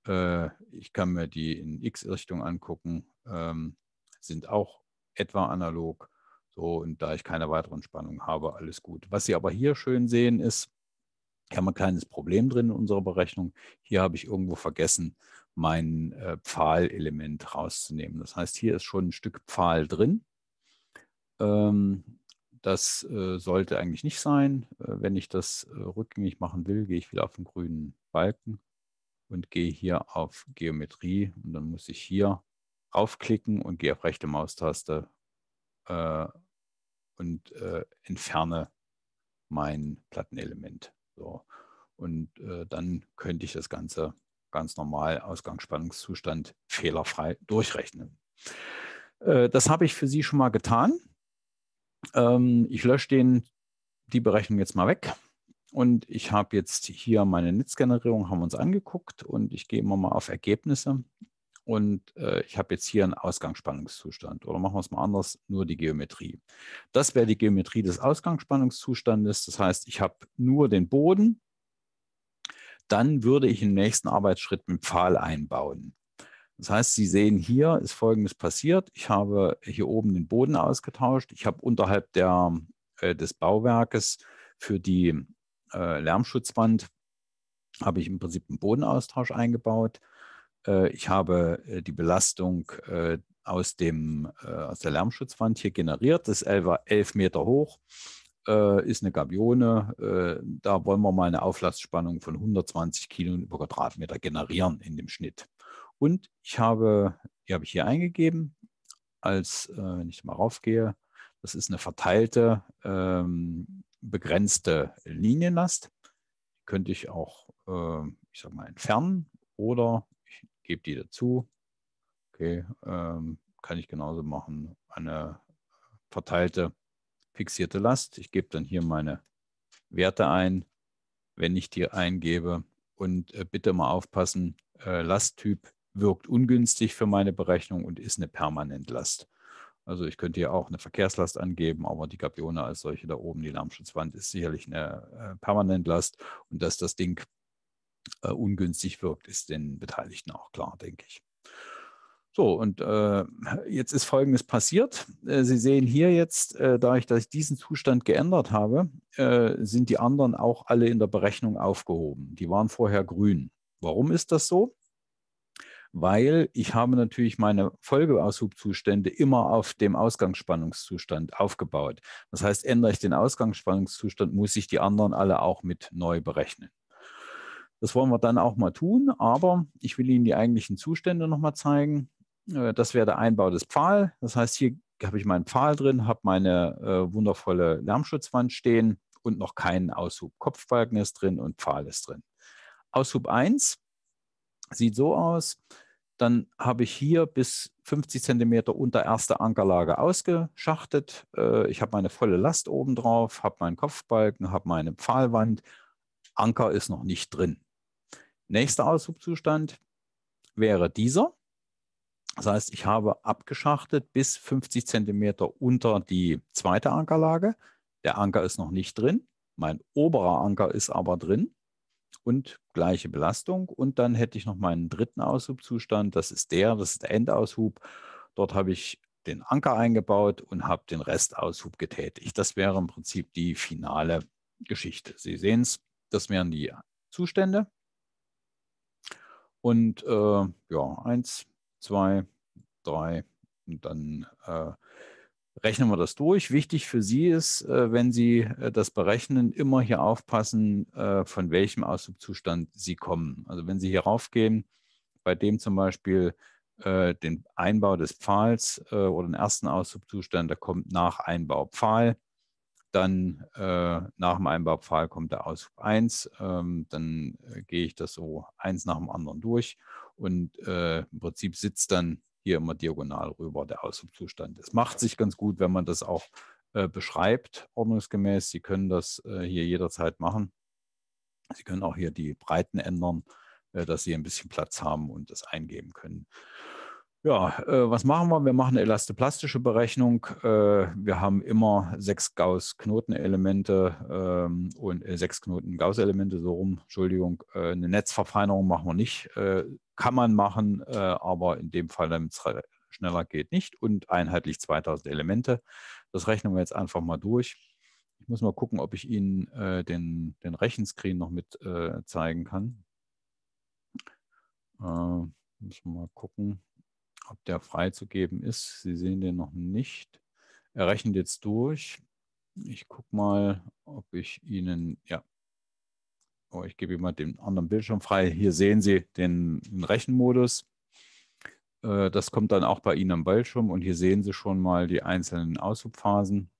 Äh, ich kann mir die in X-Richtung angucken, ähm, sind auch etwa analog. So, und da ich keine weiteren Spannungen habe, alles gut. Was Sie aber hier schön sehen, ist, ich habe ein kleines Problem drin in unserer Berechnung. Hier habe ich irgendwo vergessen, mein äh, Pfahlelement rauszunehmen. Das heißt, hier ist schon ein Stück Pfahl drin. Ähm, das äh, sollte eigentlich nicht sein. Äh, wenn ich das äh, rückgängig machen will, gehe ich wieder auf den grünen Balken und gehe hier auf Geometrie. Und dann muss ich hier raufklicken und gehe auf rechte Maustaste äh, und äh, entferne mein Plattenelement. So. Und äh, dann könnte ich das Ganze ganz normal Ausgangsspannungszustand fehlerfrei durchrechnen. Äh, das habe ich für Sie schon mal getan. Ähm, ich lösche den, die Berechnung jetzt mal weg. Und ich habe jetzt hier meine Netzgenerierung, haben wir uns angeguckt und ich gehe immer mal auf Ergebnisse und äh, ich habe jetzt hier einen Ausgangsspannungszustand. Oder machen wir es mal anders, nur die Geometrie. Das wäre die Geometrie des Ausgangsspannungszustandes. Das heißt, ich habe nur den Boden. Dann würde ich im nächsten Arbeitsschritt einen Pfahl einbauen. Das heißt, Sie sehen hier ist Folgendes passiert. Ich habe hier oben den Boden ausgetauscht. Ich habe unterhalb der, äh, des Bauwerkes für die äh, Lärmschutzwand habe ich im Prinzip einen Bodenaustausch eingebaut. Äh, ich habe äh, die Belastung äh, aus, dem, aus der Lärmschutzwand hier generiert. Das ist 11 Meter hoch, ist eine Gabione. da wollen wir mal eine Auflastspannung von 120 Kilo über Quadratmeter generieren in dem Schnitt. Und ich habe, die habe ich hier eingegeben, als, wenn ich mal raufgehe, das ist eine verteilte, ähm, begrenzte Linienlast. Die könnte ich auch, ich sag mal, entfernen oder gebe die dazu. Okay, ähm, kann ich genauso machen. Eine verteilte fixierte Last. Ich gebe dann hier meine Werte ein, wenn ich die eingebe. Und äh, bitte mal aufpassen, äh, Lasttyp wirkt ungünstig für meine Berechnung und ist eine Permanentlast. Also ich könnte hier auch eine Verkehrslast angeben, aber die Gabione als solche da oben, die Lärmschutzwand, ist sicherlich eine äh, Permanentlast. Und dass das Ding äh, ungünstig wirkt, ist den Beteiligten auch klar, denke ich. So, und äh, jetzt ist Folgendes passiert. Äh, Sie sehen hier jetzt, äh, dadurch, dass ich diesen Zustand geändert habe, äh, sind die anderen auch alle in der Berechnung aufgehoben. Die waren vorher grün. Warum ist das so? Weil ich habe natürlich meine Folgeaushubzustände immer auf dem Ausgangsspannungszustand aufgebaut. Das heißt, ändere ich den Ausgangsspannungszustand, muss ich die anderen alle auch mit neu berechnen. Das wollen wir dann auch mal tun, aber ich will Ihnen die eigentlichen Zustände nochmal zeigen. Äh, das wäre der Einbau des Pfahl. Das heißt, hier habe ich meinen Pfahl drin, habe meine äh, wundervolle Lärmschutzwand stehen und noch keinen Aushub. Kopfbalken ist drin und Pfahl ist drin. Aushub 1 sieht so aus. Dann habe ich hier bis 50 cm unter erste Ankerlage ausgeschachtet. Äh, ich habe meine volle Last oben drauf, habe meinen Kopfbalken, habe meine Pfahlwand. Anker ist noch nicht drin. Nächster Aushubzustand wäre dieser. Das heißt, ich habe abgeschachtet bis 50 cm unter die zweite Ankerlage. Der Anker ist noch nicht drin. Mein oberer Anker ist aber drin und gleiche Belastung. Und dann hätte ich noch meinen dritten Aushubzustand. Das ist der, das ist der Endaushub. Dort habe ich den Anker eingebaut und habe den Restaushub getätigt. Das wäre im Prinzip die finale Geschichte. Sie sehen es, das wären die Zustände. Und äh, ja, eins, zwei, drei. Und dann äh, rechnen wir das durch. Wichtig für Sie ist, äh, wenn Sie äh, das berechnen, immer hier aufpassen, äh, von welchem Ausdruckzustand Sie kommen. Also wenn Sie hier raufgehen, bei dem zum Beispiel äh, den Einbau des Pfahls oder den ersten Ausdruckzustand, da kommt nach Einbau Pfahl dann äh, nach dem Einbaupfahl kommt der Ausschub 1, ähm, dann äh, gehe ich das so eins nach dem anderen durch und äh, im Prinzip sitzt dann hier immer diagonal rüber der Ausschubzustand. Es macht sich ganz gut, wenn man das auch äh, beschreibt, ordnungsgemäß. Sie können das äh, hier jederzeit machen. Sie können auch hier die Breiten ändern, äh, dass Sie ein bisschen Platz haben und das eingeben können. Ja, äh, was machen wir? Wir machen eine elastoplastische Berechnung. Äh, wir haben immer sechs Gauss-Knotenelemente ähm, äh, und sechs Knoten-Gauss-Elemente, so rum, Entschuldigung. Äh, eine Netzverfeinerung machen wir nicht. Äh, kann man machen, äh, aber in dem Fall, damit es schneller geht, nicht. Und einheitlich 2000 Elemente. Das rechnen wir jetzt einfach mal durch. Ich muss mal gucken, ob ich Ihnen den, den Rechenscreen noch mit zeigen kann. müssen wir mal gucken ob der freizugeben ist. Sie sehen den noch nicht. Er rechnet jetzt durch. Ich gucke mal, ob ich Ihnen, ja, oh, ich gebe mal den anderen Bildschirm frei. Hier sehen Sie den, den Rechenmodus. Äh, das kommt dann auch bei Ihnen am Bildschirm und hier sehen Sie schon mal die einzelnen Aushubphasen.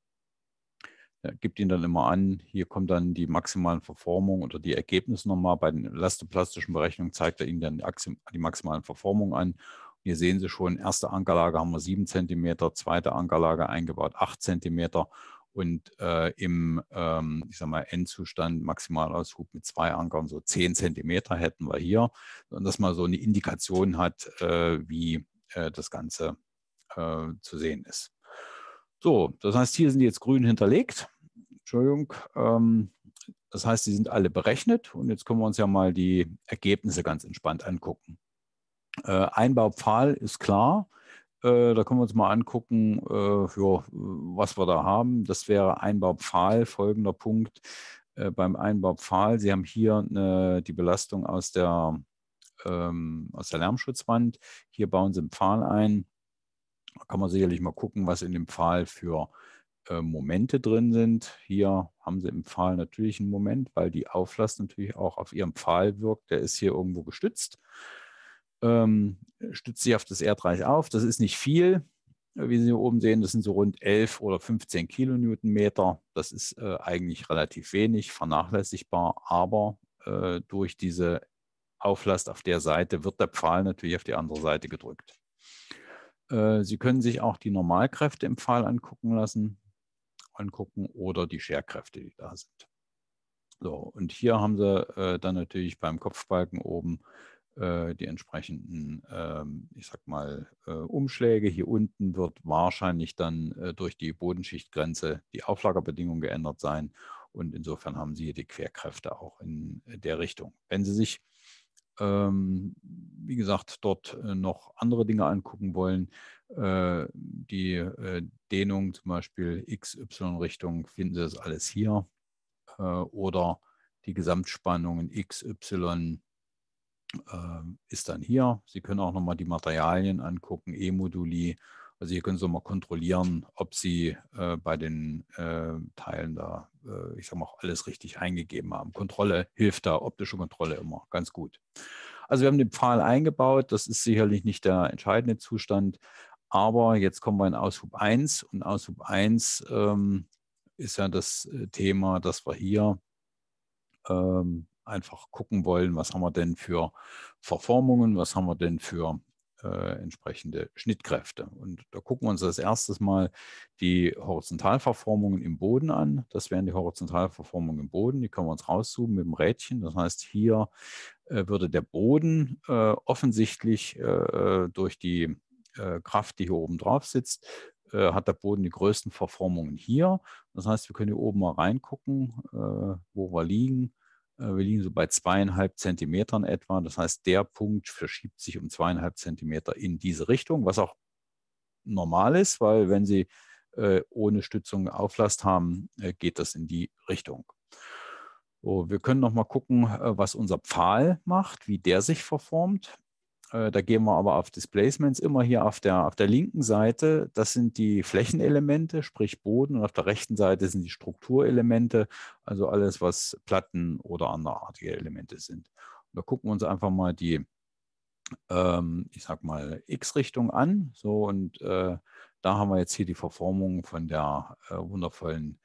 Er gibt Ihnen dann immer an, hier kommt dann die maximalen Verformungen oder die Ergebnisse nochmal. Bei den elastoplastischen Berechnungen zeigt er Ihnen dann die, die maximalen Verformungen an hier sehen Sie schon, erste Ankerlage haben wir 7 cm, zweite Ankerlage eingebaut 8 cm und äh, im, ähm, ich sag mal, Endzustand Maximalaushub mit zwei Ankern so 10 cm hätten wir hier. Und dass man so eine Indikation hat, äh, wie äh, das Ganze äh, zu sehen ist. So, das heißt, hier sind die jetzt grün hinterlegt. Entschuldigung. Ähm, das heißt, die sind alle berechnet und jetzt können wir uns ja mal die Ergebnisse ganz entspannt angucken. Äh, Einbaupfahl ist klar. Äh, da können wir uns mal angucken, äh, jo, was wir da haben. Das wäre Einbaupfahl, folgender Punkt. Äh, beim Einbaupfahl, Sie haben hier eine, die Belastung aus der, ähm, aus der Lärmschutzwand. Hier bauen Sie einen Pfahl ein. Da kann man sicherlich mal gucken, was in dem Pfahl für äh, Momente drin sind. Hier haben sie im Pfahl natürlich einen Moment, weil die Auflast natürlich auch auf ihrem Pfahl wirkt. Der ist hier irgendwo gestützt ähm, stützt sich auf das Erdreich auf. Das ist nicht viel. Wie Sie hier oben sehen, das sind so rund 11 oder 15 Kilonewtonmeter. Das ist äh, eigentlich relativ wenig, vernachlässigbar, aber äh, durch diese Auflast auf der Seite wird der Pfahl natürlich auf die andere Seite gedrückt. Äh, Sie können sich auch die Normalkräfte im Pfahl angucken lassen, angucken oder die Scherkräfte, die da sind. So, und hier haben Sie äh, dann natürlich beim Kopfbalken oben äh, die entsprechenden, ähm, ich sag mal, äh, Umschläge. Hier unten wird wahrscheinlich dann äh, durch die Bodenschichtgrenze die Auflagerbedingung geändert sein. Und insofern haben Sie hier die Querkräfte auch in der Richtung. Wenn Sie sich, ähm, wie gesagt, dort noch andere Dinge angucken wollen, die Dehnung zum Beispiel XY-Richtung, finden Sie das alles hier. oder die Gesamtspannungen XY richtung ähm, ist dann hier. Sie können auch nochmal die Materialien angucken, E-Moduli. Also hier können Sie mal kontrollieren, ob Sie äh, bei den äh, Teilen da, äh, ich sage mal, auch alles richtig eingegeben haben. Kontrolle hilft da, optische Kontrolle immer, ganz gut. Also wir haben den Pfahl eingebaut, das ist sicherlich nicht der entscheidende Zustand, aber jetzt kommen wir in Aushub 1 und Aushub 1 ähm, ist ja das äh, Thema, dass wir hier ähm, einfach gucken wollen, was haben wir denn für Verformungen, was haben wir denn für äh, entsprechende Schnittkräfte. Und da gucken wir uns als erstes mal die Horizontalverformungen im Boden an. Das wären die Horizontalverformungen im Boden. Die können wir uns rauszoomen mit dem Rädchen. Das heißt, hier äh, würde der Boden äh, offensichtlich äh, durch die äh, Kraft, die hier oben drauf sitzt, äh, hat der Boden die größten Verformungen hier. Das heißt, wir können hier oben mal reingucken, wo wir liegen. Äh, wir liegen so bei zweieinhalb Zentimetern etwa. Das heißt, der Punkt verschiebt sich um zweieinhalb Zentimeter in diese Richtung, was auch normal ist, weil wenn Sie äh, ohne Stützung Auflast haben, äh, geht das in die Richtung. So, wir können noch mal gucken, was unser Pfahl macht, wie der sich verformt. Äh, da gehen wir aber auf Displacements immer hier auf der, auf der linken Seite. Das sind die Flächenelemente, sprich Boden. Und auf der rechten Seite sind die Strukturelemente, also alles, was Platten oder anderartige Elemente sind. Und da gucken wir uns einfach mal die, ähm, ich sag mal, X-Richtung an. So, und äh, da haben wir jetzt hier die Verformung von der äh, wundervollen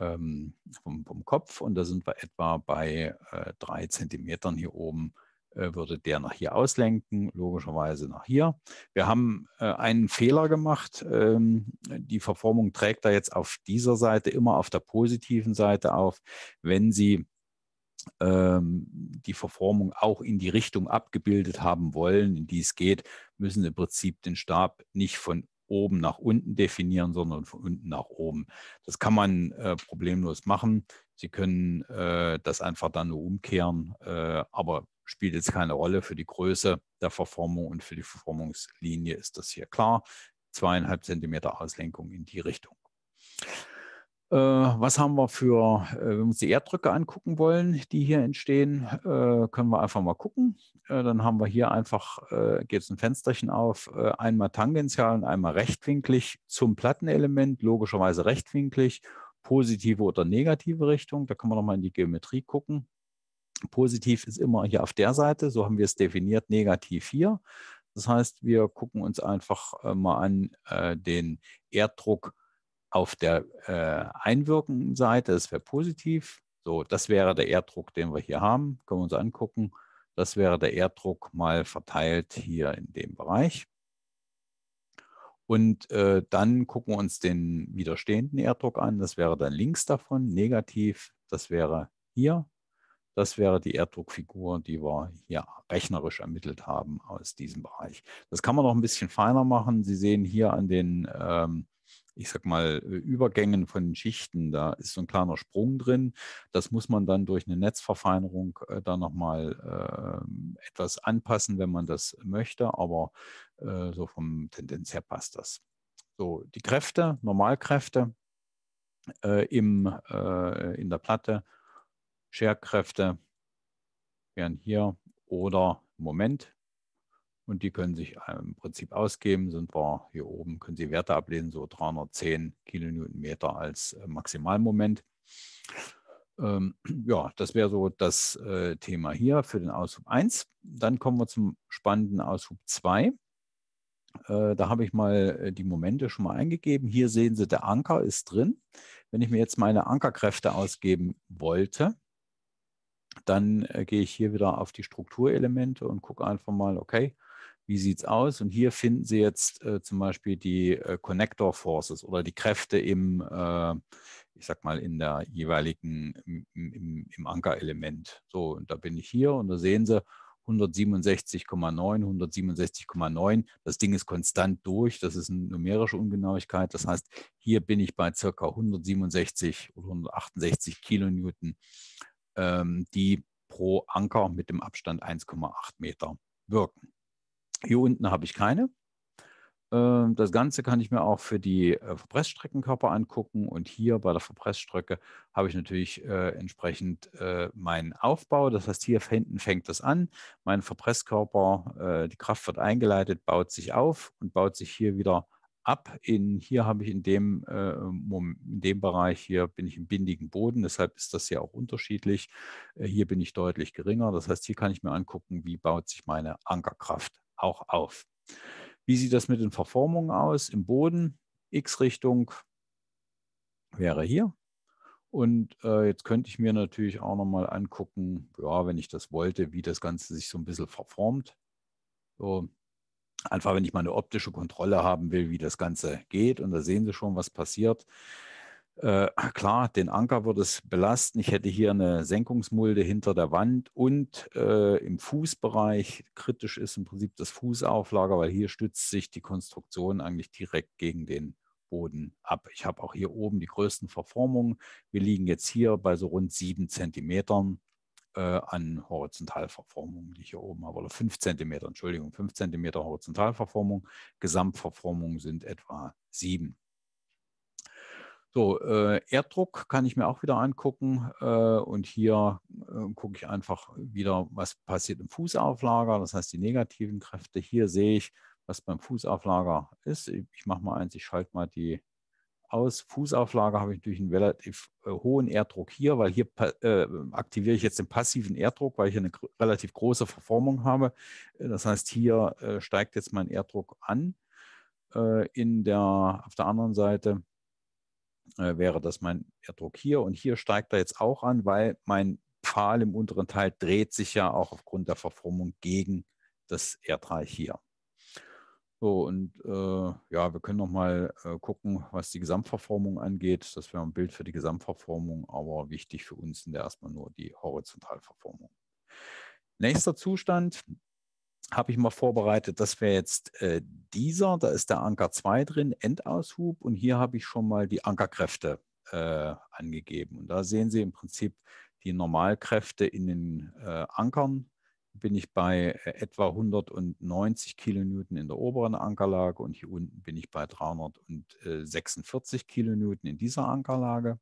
ähm, vom, vom, Kopf. Und da sind wir etwa bei äh, drei Zentimetern hier oben äh, würde der nach hier auslenken, logischerweise nach hier. Wir haben äh, einen Fehler gemacht. Ähm, die Verformung trägt da jetzt auf dieser Seite immer auf der positiven Seite auf. Wenn Sie ähm, die Verformung auch in die Richtung abgebildet haben wollen, in die es geht, müssen Sie im Prinzip den Stab nicht von oben nach unten definieren, sondern von unten nach oben. Das kann man äh, problemlos machen. Sie können äh, das einfach dann nur umkehren, äh, aber spielt jetzt keine Rolle für die Größe der Verformung und für die Verformungslinie ist das hier klar. Zweieinhalb Zentimeter Auslenkung in die Richtung. Äh, was haben wir für, äh, wenn wir uns die Erddrücke angucken wollen, die hier entstehen, äh, können wir einfach mal gucken. dann haben wir hier einfach, geht es ein Fensterchen auf, einmal tangential und einmal rechtwinklig zum Plattenelement, logischerweise rechtwinklig, positive oder negative Richtung. Da können wir nochmal in die Geometrie gucken. Positiv ist immer hier auf der Seite, so haben wir es definiert, negativ hier. Das heißt, wir gucken uns einfach äh, mal an äh, den Erddruck auf der äh, einwirkenden Seite, das wäre positiv. So, das wäre der Erddruck, den wir hier haben, können wir uns angucken. Das wäre der Erddruck mal verteilt hier in dem Bereich. Und äh, dann gucken wir uns den widerstehenden Erddruck an. Das wäre dann links davon, negativ. Das wäre hier das wäre die Erddruckfigur, die wir hier rechnerisch ermittelt haben aus diesem Bereich. Das kann man noch ein bisschen feiner machen. Sie sehen hier an den, ähm, ich sag mal, äh, Übergängen von den Schichten, da ist so ein kleiner Sprung drin. Das muss man dann durch eine Netzverfeinerung äh, dann nochmal äh, etwas anpassen, wenn man das möchte. Aber äh, so vom Tendenz her passt das. So, die Kräfte, Normalkräfte äh, im, äh, in der Platte Scherkräfte wären hier oder Moment. Und die können sich äh, im Prinzip ausgeben, sind wir hier oben, können Sie Werte ablesen, so 310 Kilonewtonmeter als äh, Maximalmoment. Ähm, ja, das wäre so das äh, Thema hier für den Aushub 1. Dann kommen wir zum spannenden Aushub 2. Äh, da habe ich mal äh, die Momente schon mal eingegeben. Hier sehen Sie, der Anker ist drin. Wenn ich mir jetzt meine Ankerkräfte ausgeben wollte, dann äh, gehe ich hier wieder auf die Strukturelemente und gucke einfach mal, okay, wie sieht es aus? Und hier finden Sie jetzt äh, zum Beispiel die äh, Connector Forces oder die Kräfte im, äh, ich sag mal, in der jeweiligen, im, im, im Ankerelement. So, und da bin ich hier und da sehen Sie 167,9, 167,9. Das Ding ist konstant durch. Das ist eine numerische Ungenauigkeit. Das heißt, hier bin ich bei circa 167 oder 168 Kilonewton ähm, die pro Anker mit dem Abstand 1,8 Meter wirken. Hier unten habe ich keine. Ähm, das Ganze kann ich mir auch für die äh, Verpressstreckenkörper angucken. Und hier bei der Verpressstrecke habe ich natürlich äh, entsprechend äh, meinen Aufbau. Das heißt, hier hinten fängt das an. Mein Verpresskörper, die Kraft wird eingeleitet, baut sich auf und baut sich hier wieder ab. In, hier habe ich in dem, äh, in dem Bereich, hier bin ich im bindigen Boden, deshalb ist das ja auch unterschiedlich. Äh, hier bin ich deutlich geringer. Das heißt, hier kann ich mir angucken, wie baut sich meine Ankerkraft auch auf. Wie sieht das mit den Verformungen aus? Im Boden, X-Richtung wäre hier. Und äh, jetzt könnte ich mir natürlich auch nochmal angucken, ja, wenn ich das wollte, wie das Ganze sich so ein bisschen verformt. So, Einfach, wenn ich mal eine optische Kontrolle haben will, wie das Ganze geht. Und da sehen Sie schon, was passiert. Äh, klar, den Anker würde es belasten. Ich hätte hier eine Senkungsmulde hinter der Wand und äh, im Fußbereich. Kritisch ist im Prinzip das Fußauflager, weil hier stützt sich die Konstruktion eigentlich direkt gegen den Boden ab. Ich habe auch hier oben die größten Verformungen. Wir liegen jetzt hier bei so rund sieben Zentimetern äh, an Horizontalverformung, die ich hier oben habe, oder 5 cm, Entschuldigung, 5 cm Horizontalverformung. Gesamtverformung sind etwa 7. So, äh, Erddruck kann ich mir auch wieder angucken. Äh, und hier äh, gucke ich einfach wieder, was passiert im Fußauflager. Das heißt, die negativen Kräfte. Hier sehe ich, was beim Fußauflager ist. Ich, ich mache mal eins, ich schalte mal die aus Fußauflage habe ich natürlich einen relativ äh, hohen Erddruck hier, weil hier äh, aktiviere ich jetzt den passiven Erddruck, weil ich hier eine gr relativ große Verformung habe. Äh, das heißt, hier äh, steigt jetzt mein Erddruck an. Äh, in der, auf der anderen Seite wäre das mein Erddruck hier und hier steigt er jetzt auch an, weil mein Pfahl im unteren Teil dreht sich ja auch aufgrund der Verformung gegen das Erdreich hier. So, und äh, ja, wir können nochmal äh, gucken, was die Gesamtverformung angeht. Das wäre ein Bild für die Gesamtverformung, aber wichtig für uns sind ja erstmal nur die Horizontalverformung. Nächster Zustand habe ich mal vorbereitet, das wäre jetzt äh, dieser, da ist der Anker 2 drin, Endaushub und hier habe ich schon mal die Ankerkräfte äh, angegeben. Und da sehen Sie im Prinzip die Normalkräfte in den äh, Ankern bin ich bei äh, etwa 190 Kilonewton in der oberen Ankerlage und hier unten bin ich bei 346 Kilonewton in dieser Ankerlage.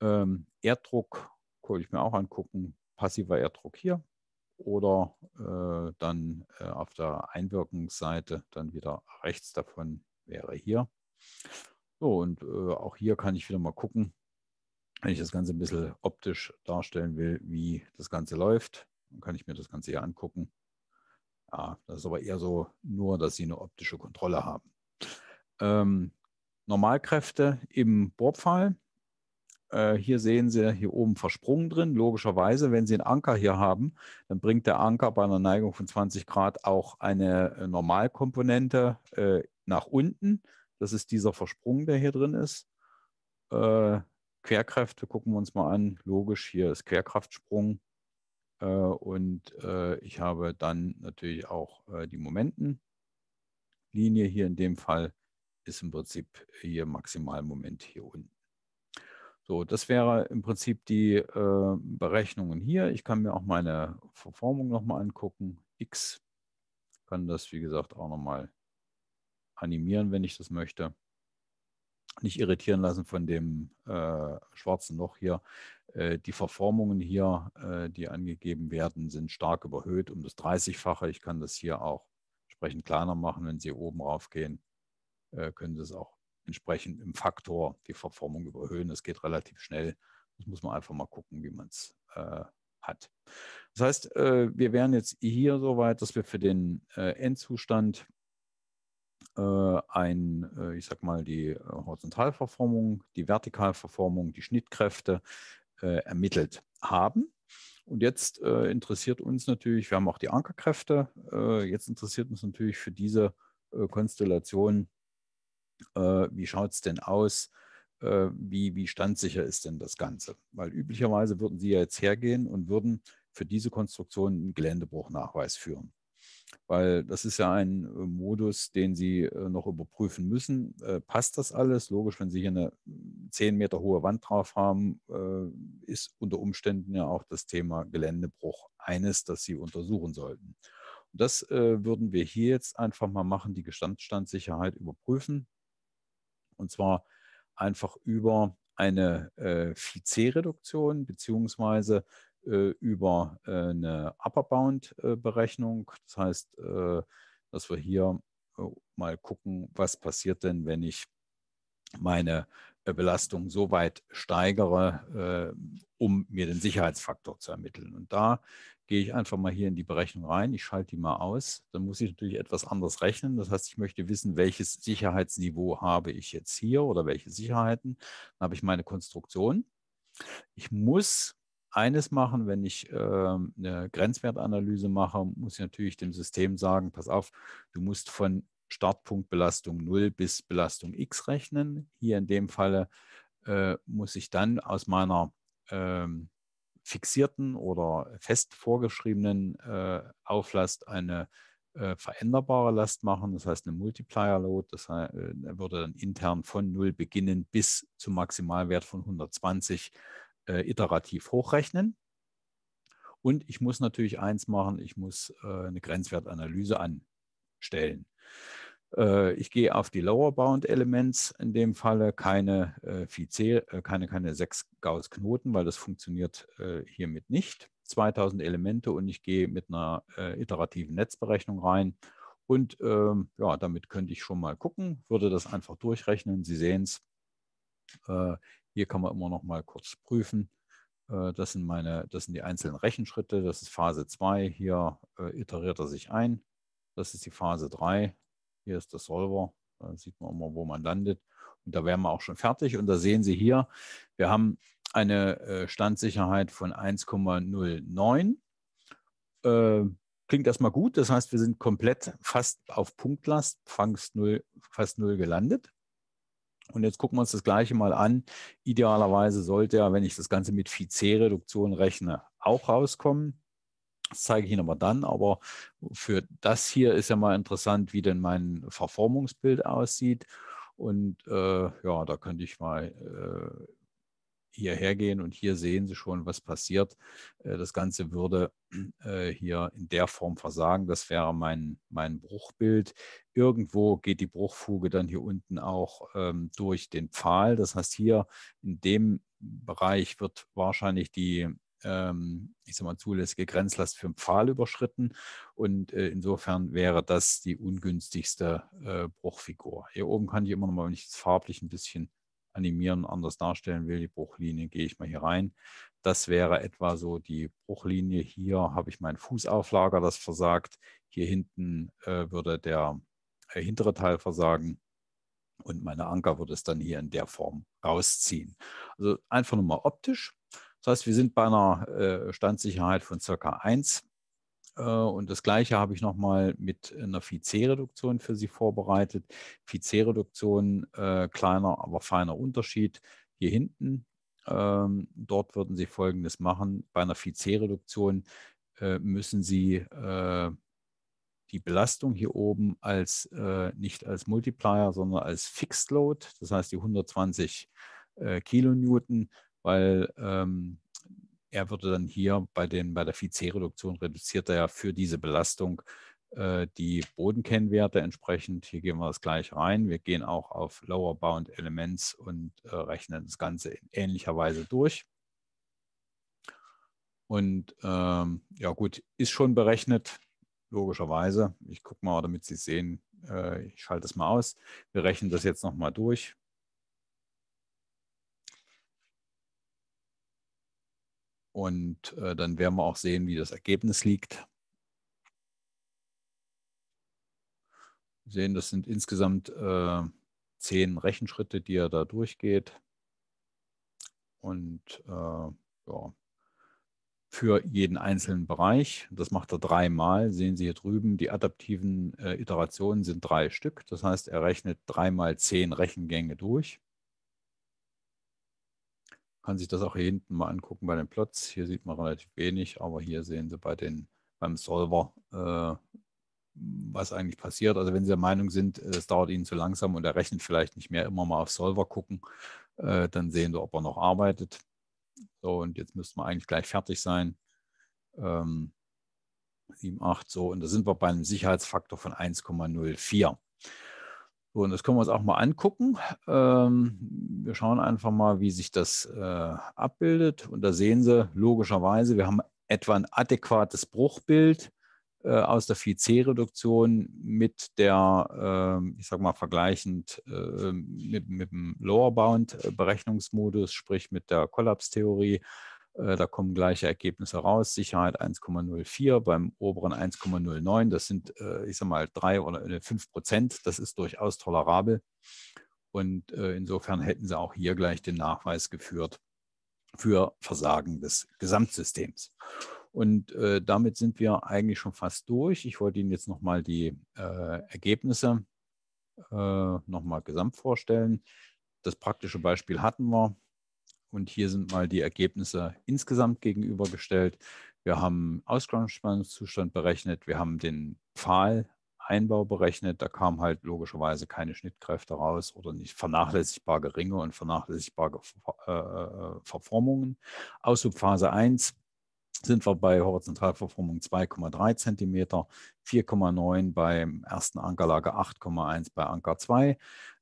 Ähm, Erddruck konnte ich mir auch angucken, passiver Erddruck hier oder äh, dann äh, auf der Einwirkungsseite dann wieder rechts davon wäre hier. So, und äh, auch hier kann ich wieder mal gucken, wenn ich das Ganze ein bisschen optisch darstellen will, wie das Ganze läuft. Dann kann ich mir das Ganze hier angucken. Ja, das ist aber eher so nur, dass sie eine optische Kontrolle haben. Ähm, Normalkräfte im Bohrpfeil. Äh, hier sehen Sie hier oben versprungen drin. Logischerweise, wenn Sie einen Anker hier haben, dann bringt der Anker bei einer Neigung von 20 Grad auch eine äh, Normalkomponente äh, nach unten. Das ist dieser Versprung, der hier drin ist. Äh, Querkräfte gucken wir uns mal an. Logisch, hier ist Querkraftsprung. Äh, und äh, ich habe dann natürlich auch äh, die Momentenlinie hier in dem Fall ist im Prinzip hier Maximalmoment hier unten. So, das wäre im Prinzip die Berechnungen hier. Ich kann mir auch meine Verformung nochmal angucken. X kann das, wie gesagt, auch nochmal animieren, wenn ich das möchte nicht irritieren lassen von dem äh, schwarzen Loch hier. Äh, die Verformungen hier, äh, die angegeben werden, sind stark überhöht um das 30-fache. Ich kann das hier auch entsprechend kleiner machen. Wenn Sie oben raufgehen, äh, können Sie es auch entsprechend im Faktor die Verformung überhöhen. Das geht relativ schnell. Das muss man einfach mal gucken, wie man es äh, hat. Das heißt, äh, wir wären jetzt hier so weit, dass wir für den Endzustand äh, ein, äh, ich sag mal, die äh, Horizontalverformung, die Vertikalverformung, die Schnittkräfte ermittelt haben. Und jetzt interessiert uns natürlich, wir haben auch die Ankerkräfte, jetzt interessiert uns natürlich für diese Konstellation, wie schaut es denn aus? wie, wie standsicher ist denn das Ganze? Weil üblicherweise würden Sie ja jetzt hergehen und würden für diese Konstruktion einen Geländebruchnachweis führen weil das ist ja ein äh, Modus, den Sie äh, noch überprüfen müssen. Äh, passt das alles? Logisch, wenn Sie hier eine 10 hm, Meter hohe Wand drauf haben, ist unter Umständen ja auch das Thema Geländebruch eines, das Sie untersuchen sollten. Und das würden wir hier jetzt einfach mal machen, die Gestandstandsicherheit überprüfen. Und zwar einfach über eine äh, reduktion beziehungsweise äh, über äh, eine Upper Bound-Berechnung. Äh, das heißt, dass wir hier mal gucken, was passiert denn, wenn ich meine Belastung so weit steigere, um mir den Sicherheitsfaktor zu ermitteln. Und da gehe ich einfach mal hier in die Berechnung rein. Ich schalte die mal aus. Dann muss ich natürlich etwas anders rechnen. Das heißt, ich möchte wissen, welches Sicherheitsniveau habe ich jetzt hier oder welche Sicherheiten. Dann habe ich meine Konstruktion. Ich muss eines machen, wenn ich äh, eine Grenzwertanalyse mache, muss ich natürlich dem System sagen, pass auf, du musst von Startpunkt Belastung 0 bis Belastung X rechnen. Hier in dem Falle äh, muss ich dann aus meiner ähm, fixierten oder fest vorgeschriebenen äh, Auflast eine äh, veränderbare Last machen, das heißt eine Multiplier Load, das heißt, äh, würde dann intern von 0 beginnen bis zum Maximalwert von 120 äh, iterativ hochrechnen. Und ich muss natürlich eins machen, ich muss äh, eine Grenzwertanalyse anstellen. Äh, ich gehe auf die Lower Bound Elements, in dem Falle keine äh, Vize, äh, keine, keine sechs Gauss-Knoten, weil das funktioniert äh, hiermit nicht. 2000 Elemente und ich gehe mit einer äh, iterativen Netzberechnung rein. Und ähm, ja, damit könnte ich schon mal gucken, würde das einfach durchrechnen. Sie sehen es, hier kann man immer noch mal kurz prüfen. Äh, das sind, meine, das sind die einzelnen Rechenschritte. Das ist Phase 2. Hier äh, iteriert er sich ein. Das ist die Phase 3. Hier ist das Solver. Da sieht man immer, wo man landet. Und da wären wir auch schon fertig. Und da sehen Sie hier, wir haben eine äh, Standsicherheit von 1,09. Klingt erstmal gut. Das heißt, wir sind komplett fast auf Punktlast, fast null, fast null gelandet. Und jetzt gucken wir uns das gleiche mal an. Idealerweise sollte ja, wenn ich das Ganze mit Vize-Reduktion rechne, auch rauskommen. Das zeige ich Ihnen aber dann. Aber für das hier ist ja mal interessant, wie denn mein Verformungsbild aussieht. Und äh, ja, da könnte ich mal äh, hierher gehen und hier sehen Sie schon, was passiert. Äh, das Ganze würde äh, hier in der Form versagen. Das wäre mein, mein Bruchbild. Irgendwo geht die Bruchfuge dann hier unten auch ähm, durch den Pfahl. Das heißt, hier in dem Bereich wird wahrscheinlich die, ähm, ich sag mal, zulässige Grenzlast für den Pfahl überschritten. Und äh, insofern wäre das die ungünstigste Bruchfigur. Hier oben kann ich immer noch mal, wenn ich es farblich ein bisschen animieren, anders darstellen will, die Bruchlinie, gehe ich mal hier rein. Das wäre etwa so die Bruchlinie. Hier habe ich mein Fußauflager, das versagt. Hier hinten äh, würde der äh, hintere Teil versagen und meine Anker würde es dann hier in der Form rausziehen. Also einfach nur mal optisch. Das heißt, wir sind bei einer äh, Standsicherheit von circa 1 äh, und das Gleiche habe ich nochmal mit einer Vize-Reduktion für Sie vorbereitet. Vize-Reduktion, äh, kleiner, aber feiner Unterschied hier hinten. Ähm, dort würden Sie Folgendes machen. Bei einer Vize-Reduktion äh, müssen Sie äh, die Belastung hier oben als äh, nicht als Multiplier, sondern als Fixed Load, das heißt die 120 äh, Kilonewton, weil ähm, er würde dann hier bei, den, bei der Vize-Reduktion reduziert er ja für diese Belastung äh, die Bodenkennwerte entsprechend. Hier gehen wir das gleich rein. Wir gehen auch auf Lower Bound Elements und äh, rechnen das Ganze in ähnlicher Weise durch. Und ähm, ja gut, ist schon berechnet, logischerweise. Ich gucke mal, damit Sie es sehen. Äh, ich schalte es mal aus. Wir rechnen das jetzt nochmal durch. Und äh, dann werden wir auch sehen, wie das Ergebnis liegt. Wir sehen, das sind insgesamt äh, zehn Rechenschritte, die er da durchgeht. Und äh, ja, für jeden einzelnen Bereich. Das macht er dreimal. Sehen Sie hier drüben, die adaptiven äh, Iterationen sind drei Stück. Das heißt, er rechnet dreimal zehn Rechengänge durch kann sich das auch hier hinten mal angucken bei den Plots. Hier sieht man relativ wenig, aber hier sehen Sie bei den, beim Solver, äh, was eigentlich passiert. Also wenn Sie der Meinung sind, äh, es dauert Ihnen zu langsam und er rechnet vielleicht nicht mehr, immer mal auf Solver gucken, äh, dann sehen Sie, ob er noch arbeitet. So, und jetzt müssten wir eigentlich gleich fertig sein. Ähm, 7, 8, so. Und da sind wir bei einem Sicherheitsfaktor von 1,04. So, und das können wir uns auch mal angucken. Ähm, wir schauen einfach mal, wie sich das äh, abbildet. Und da sehen Sie logischerweise, wir haben etwa ein adäquates Bruchbild äh, aus der Phi-C-Reduktion mit der, äh, ich sag mal, vergleichend äh, mit, mit dem Lower Bound-Berechnungsmodus, äh, sprich mit der Kollapstheorie. theorie äh, da kommen gleiche Ergebnisse raus. Sicherheit 1,04 beim oberen 1,09. Das sind, äh, ich sag mal, drei oder äh, fünf Prozent. Das ist durchaus tolerabel. Und insofern hätten sie auch hier gleich den Nachweis geführt für Versagen des Gesamtsystems. Und damit sind wir eigentlich schon fast durch. Ich wollte Ihnen jetzt nochmal die Ergebnisse nochmal gesamt vorstellen. Das praktische Beispiel hatten wir. Und hier sind mal die Ergebnisse insgesamt gegenübergestellt. Wir haben Ausgangsspannungszustand berechnet, wir haben den Pfahleinbau berechnet. Da kamen halt logischerweise keine Schnittkräfte raus oder nicht vernachlässigbar geringe und vernachlässigbar äh, äh, Verformungen. Aushubphase 1 sind wir bei Horizontalverformung 2,3 cm, 4,9 beim ersten Ankerlage, 8,1 bei Anker 2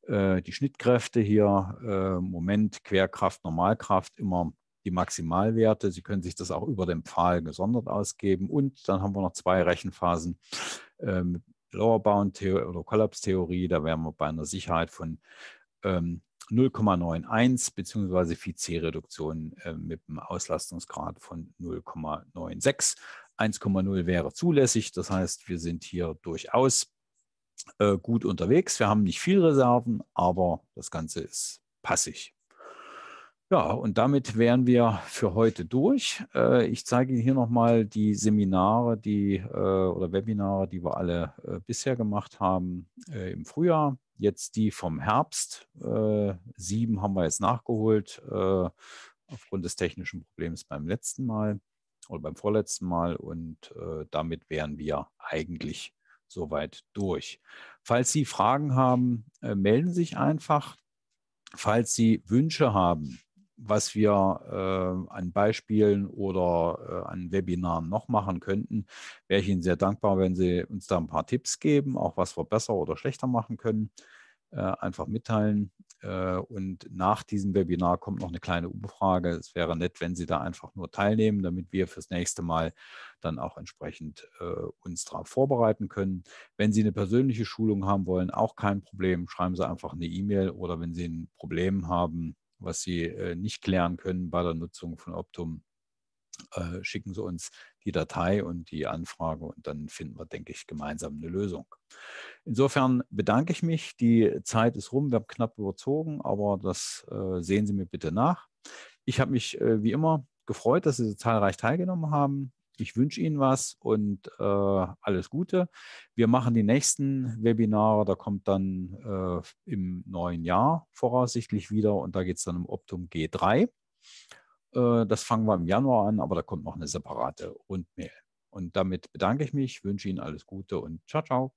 äh, die Schnittkräfte hier, äh, Moment, Querkraft, Normalkraft, immer die Maximalwerte. Sie können sich das auch über den Pfahl gesondert ausgeben. Und dann haben wir noch zwei Rechenphasen ähm, Lower Bound oder Collapse-Theorie. Da wären wir bei einer Sicherheit von ähm, 0,91 bzw. Vizier-Reduktion äh, mit einem Auslastungsgrad von 0,96. 1,0 wäre zulässig. Das heißt, wir sind hier durchaus äh, gut unterwegs. Wir haben nicht viel Reserven, aber das Ganze ist passig. Ja, und damit wären wir für heute durch. Äh, ich zeige Ihnen hier nochmal die Seminare, die äh, oder Webinare, die wir alle bisher gemacht haben im Frühjahr. Jetzt die vom Herbst. sieben haben wir jetzt nachgeholt aufgrund des technischen Problems beim letzten Mal oder beim vorletzten Mal. Und damit wären wir eigentlich soweit durch. Falls Sie Fragen haben, äh, melden Sie sich einfach. Falls Sie Wünsche haben, was wir äh, an Beispielen oder äh, an Webinaren noch machen könnten, wäre ich Ihnen sehr dankbar, wenn Sie uns da ein paar Tipps geben, auch was wir besser oder schlechter machen können, äh, einfach mitteilen. Äh, und nach diesem Webinar kommt noch eine kleine Umfrage. Es wäre nett, wenn Sie da einfach nur teilnehmen, damit wir fürs nächste Mal dann auch entsprechend äh, uns darauf vorbereiten können. Wenn Sie eine persönliche Schulung haben wollen, auch kein Problem. Schreiben Sie einfach eine E-Mail oder wenn Sie ein Problem haben, was Sie äh, nicht klären können bei der Nutzung von Optum, äh, schicken Sie uns die Datei und die Anfrage und dann finden wir, denke ich, gemeinsam eine Lösung. Insofern bedanke ich mich. Die Zeit ist rum. Wir haben knapp überzogen, aber das äh, sehen Sie mir bitte nach. Ich habe mich äh, wie immer gefreut, dass Sie so zahlreich teilgenommen haben. Ich wünsche Ihnen was und äh, alles Gute. Wir machen die nächsten Webinare, da kommt dann äh, im neuen Jahr voraussichtlich wieder und da geht es dann um Optum G3. Äh, das fangen wir im Januar an, aber da kommt noch eine separate Rundmail. Und damit bedanke ich mich, wünsche Ihnen alles Gute und ciao, ciao.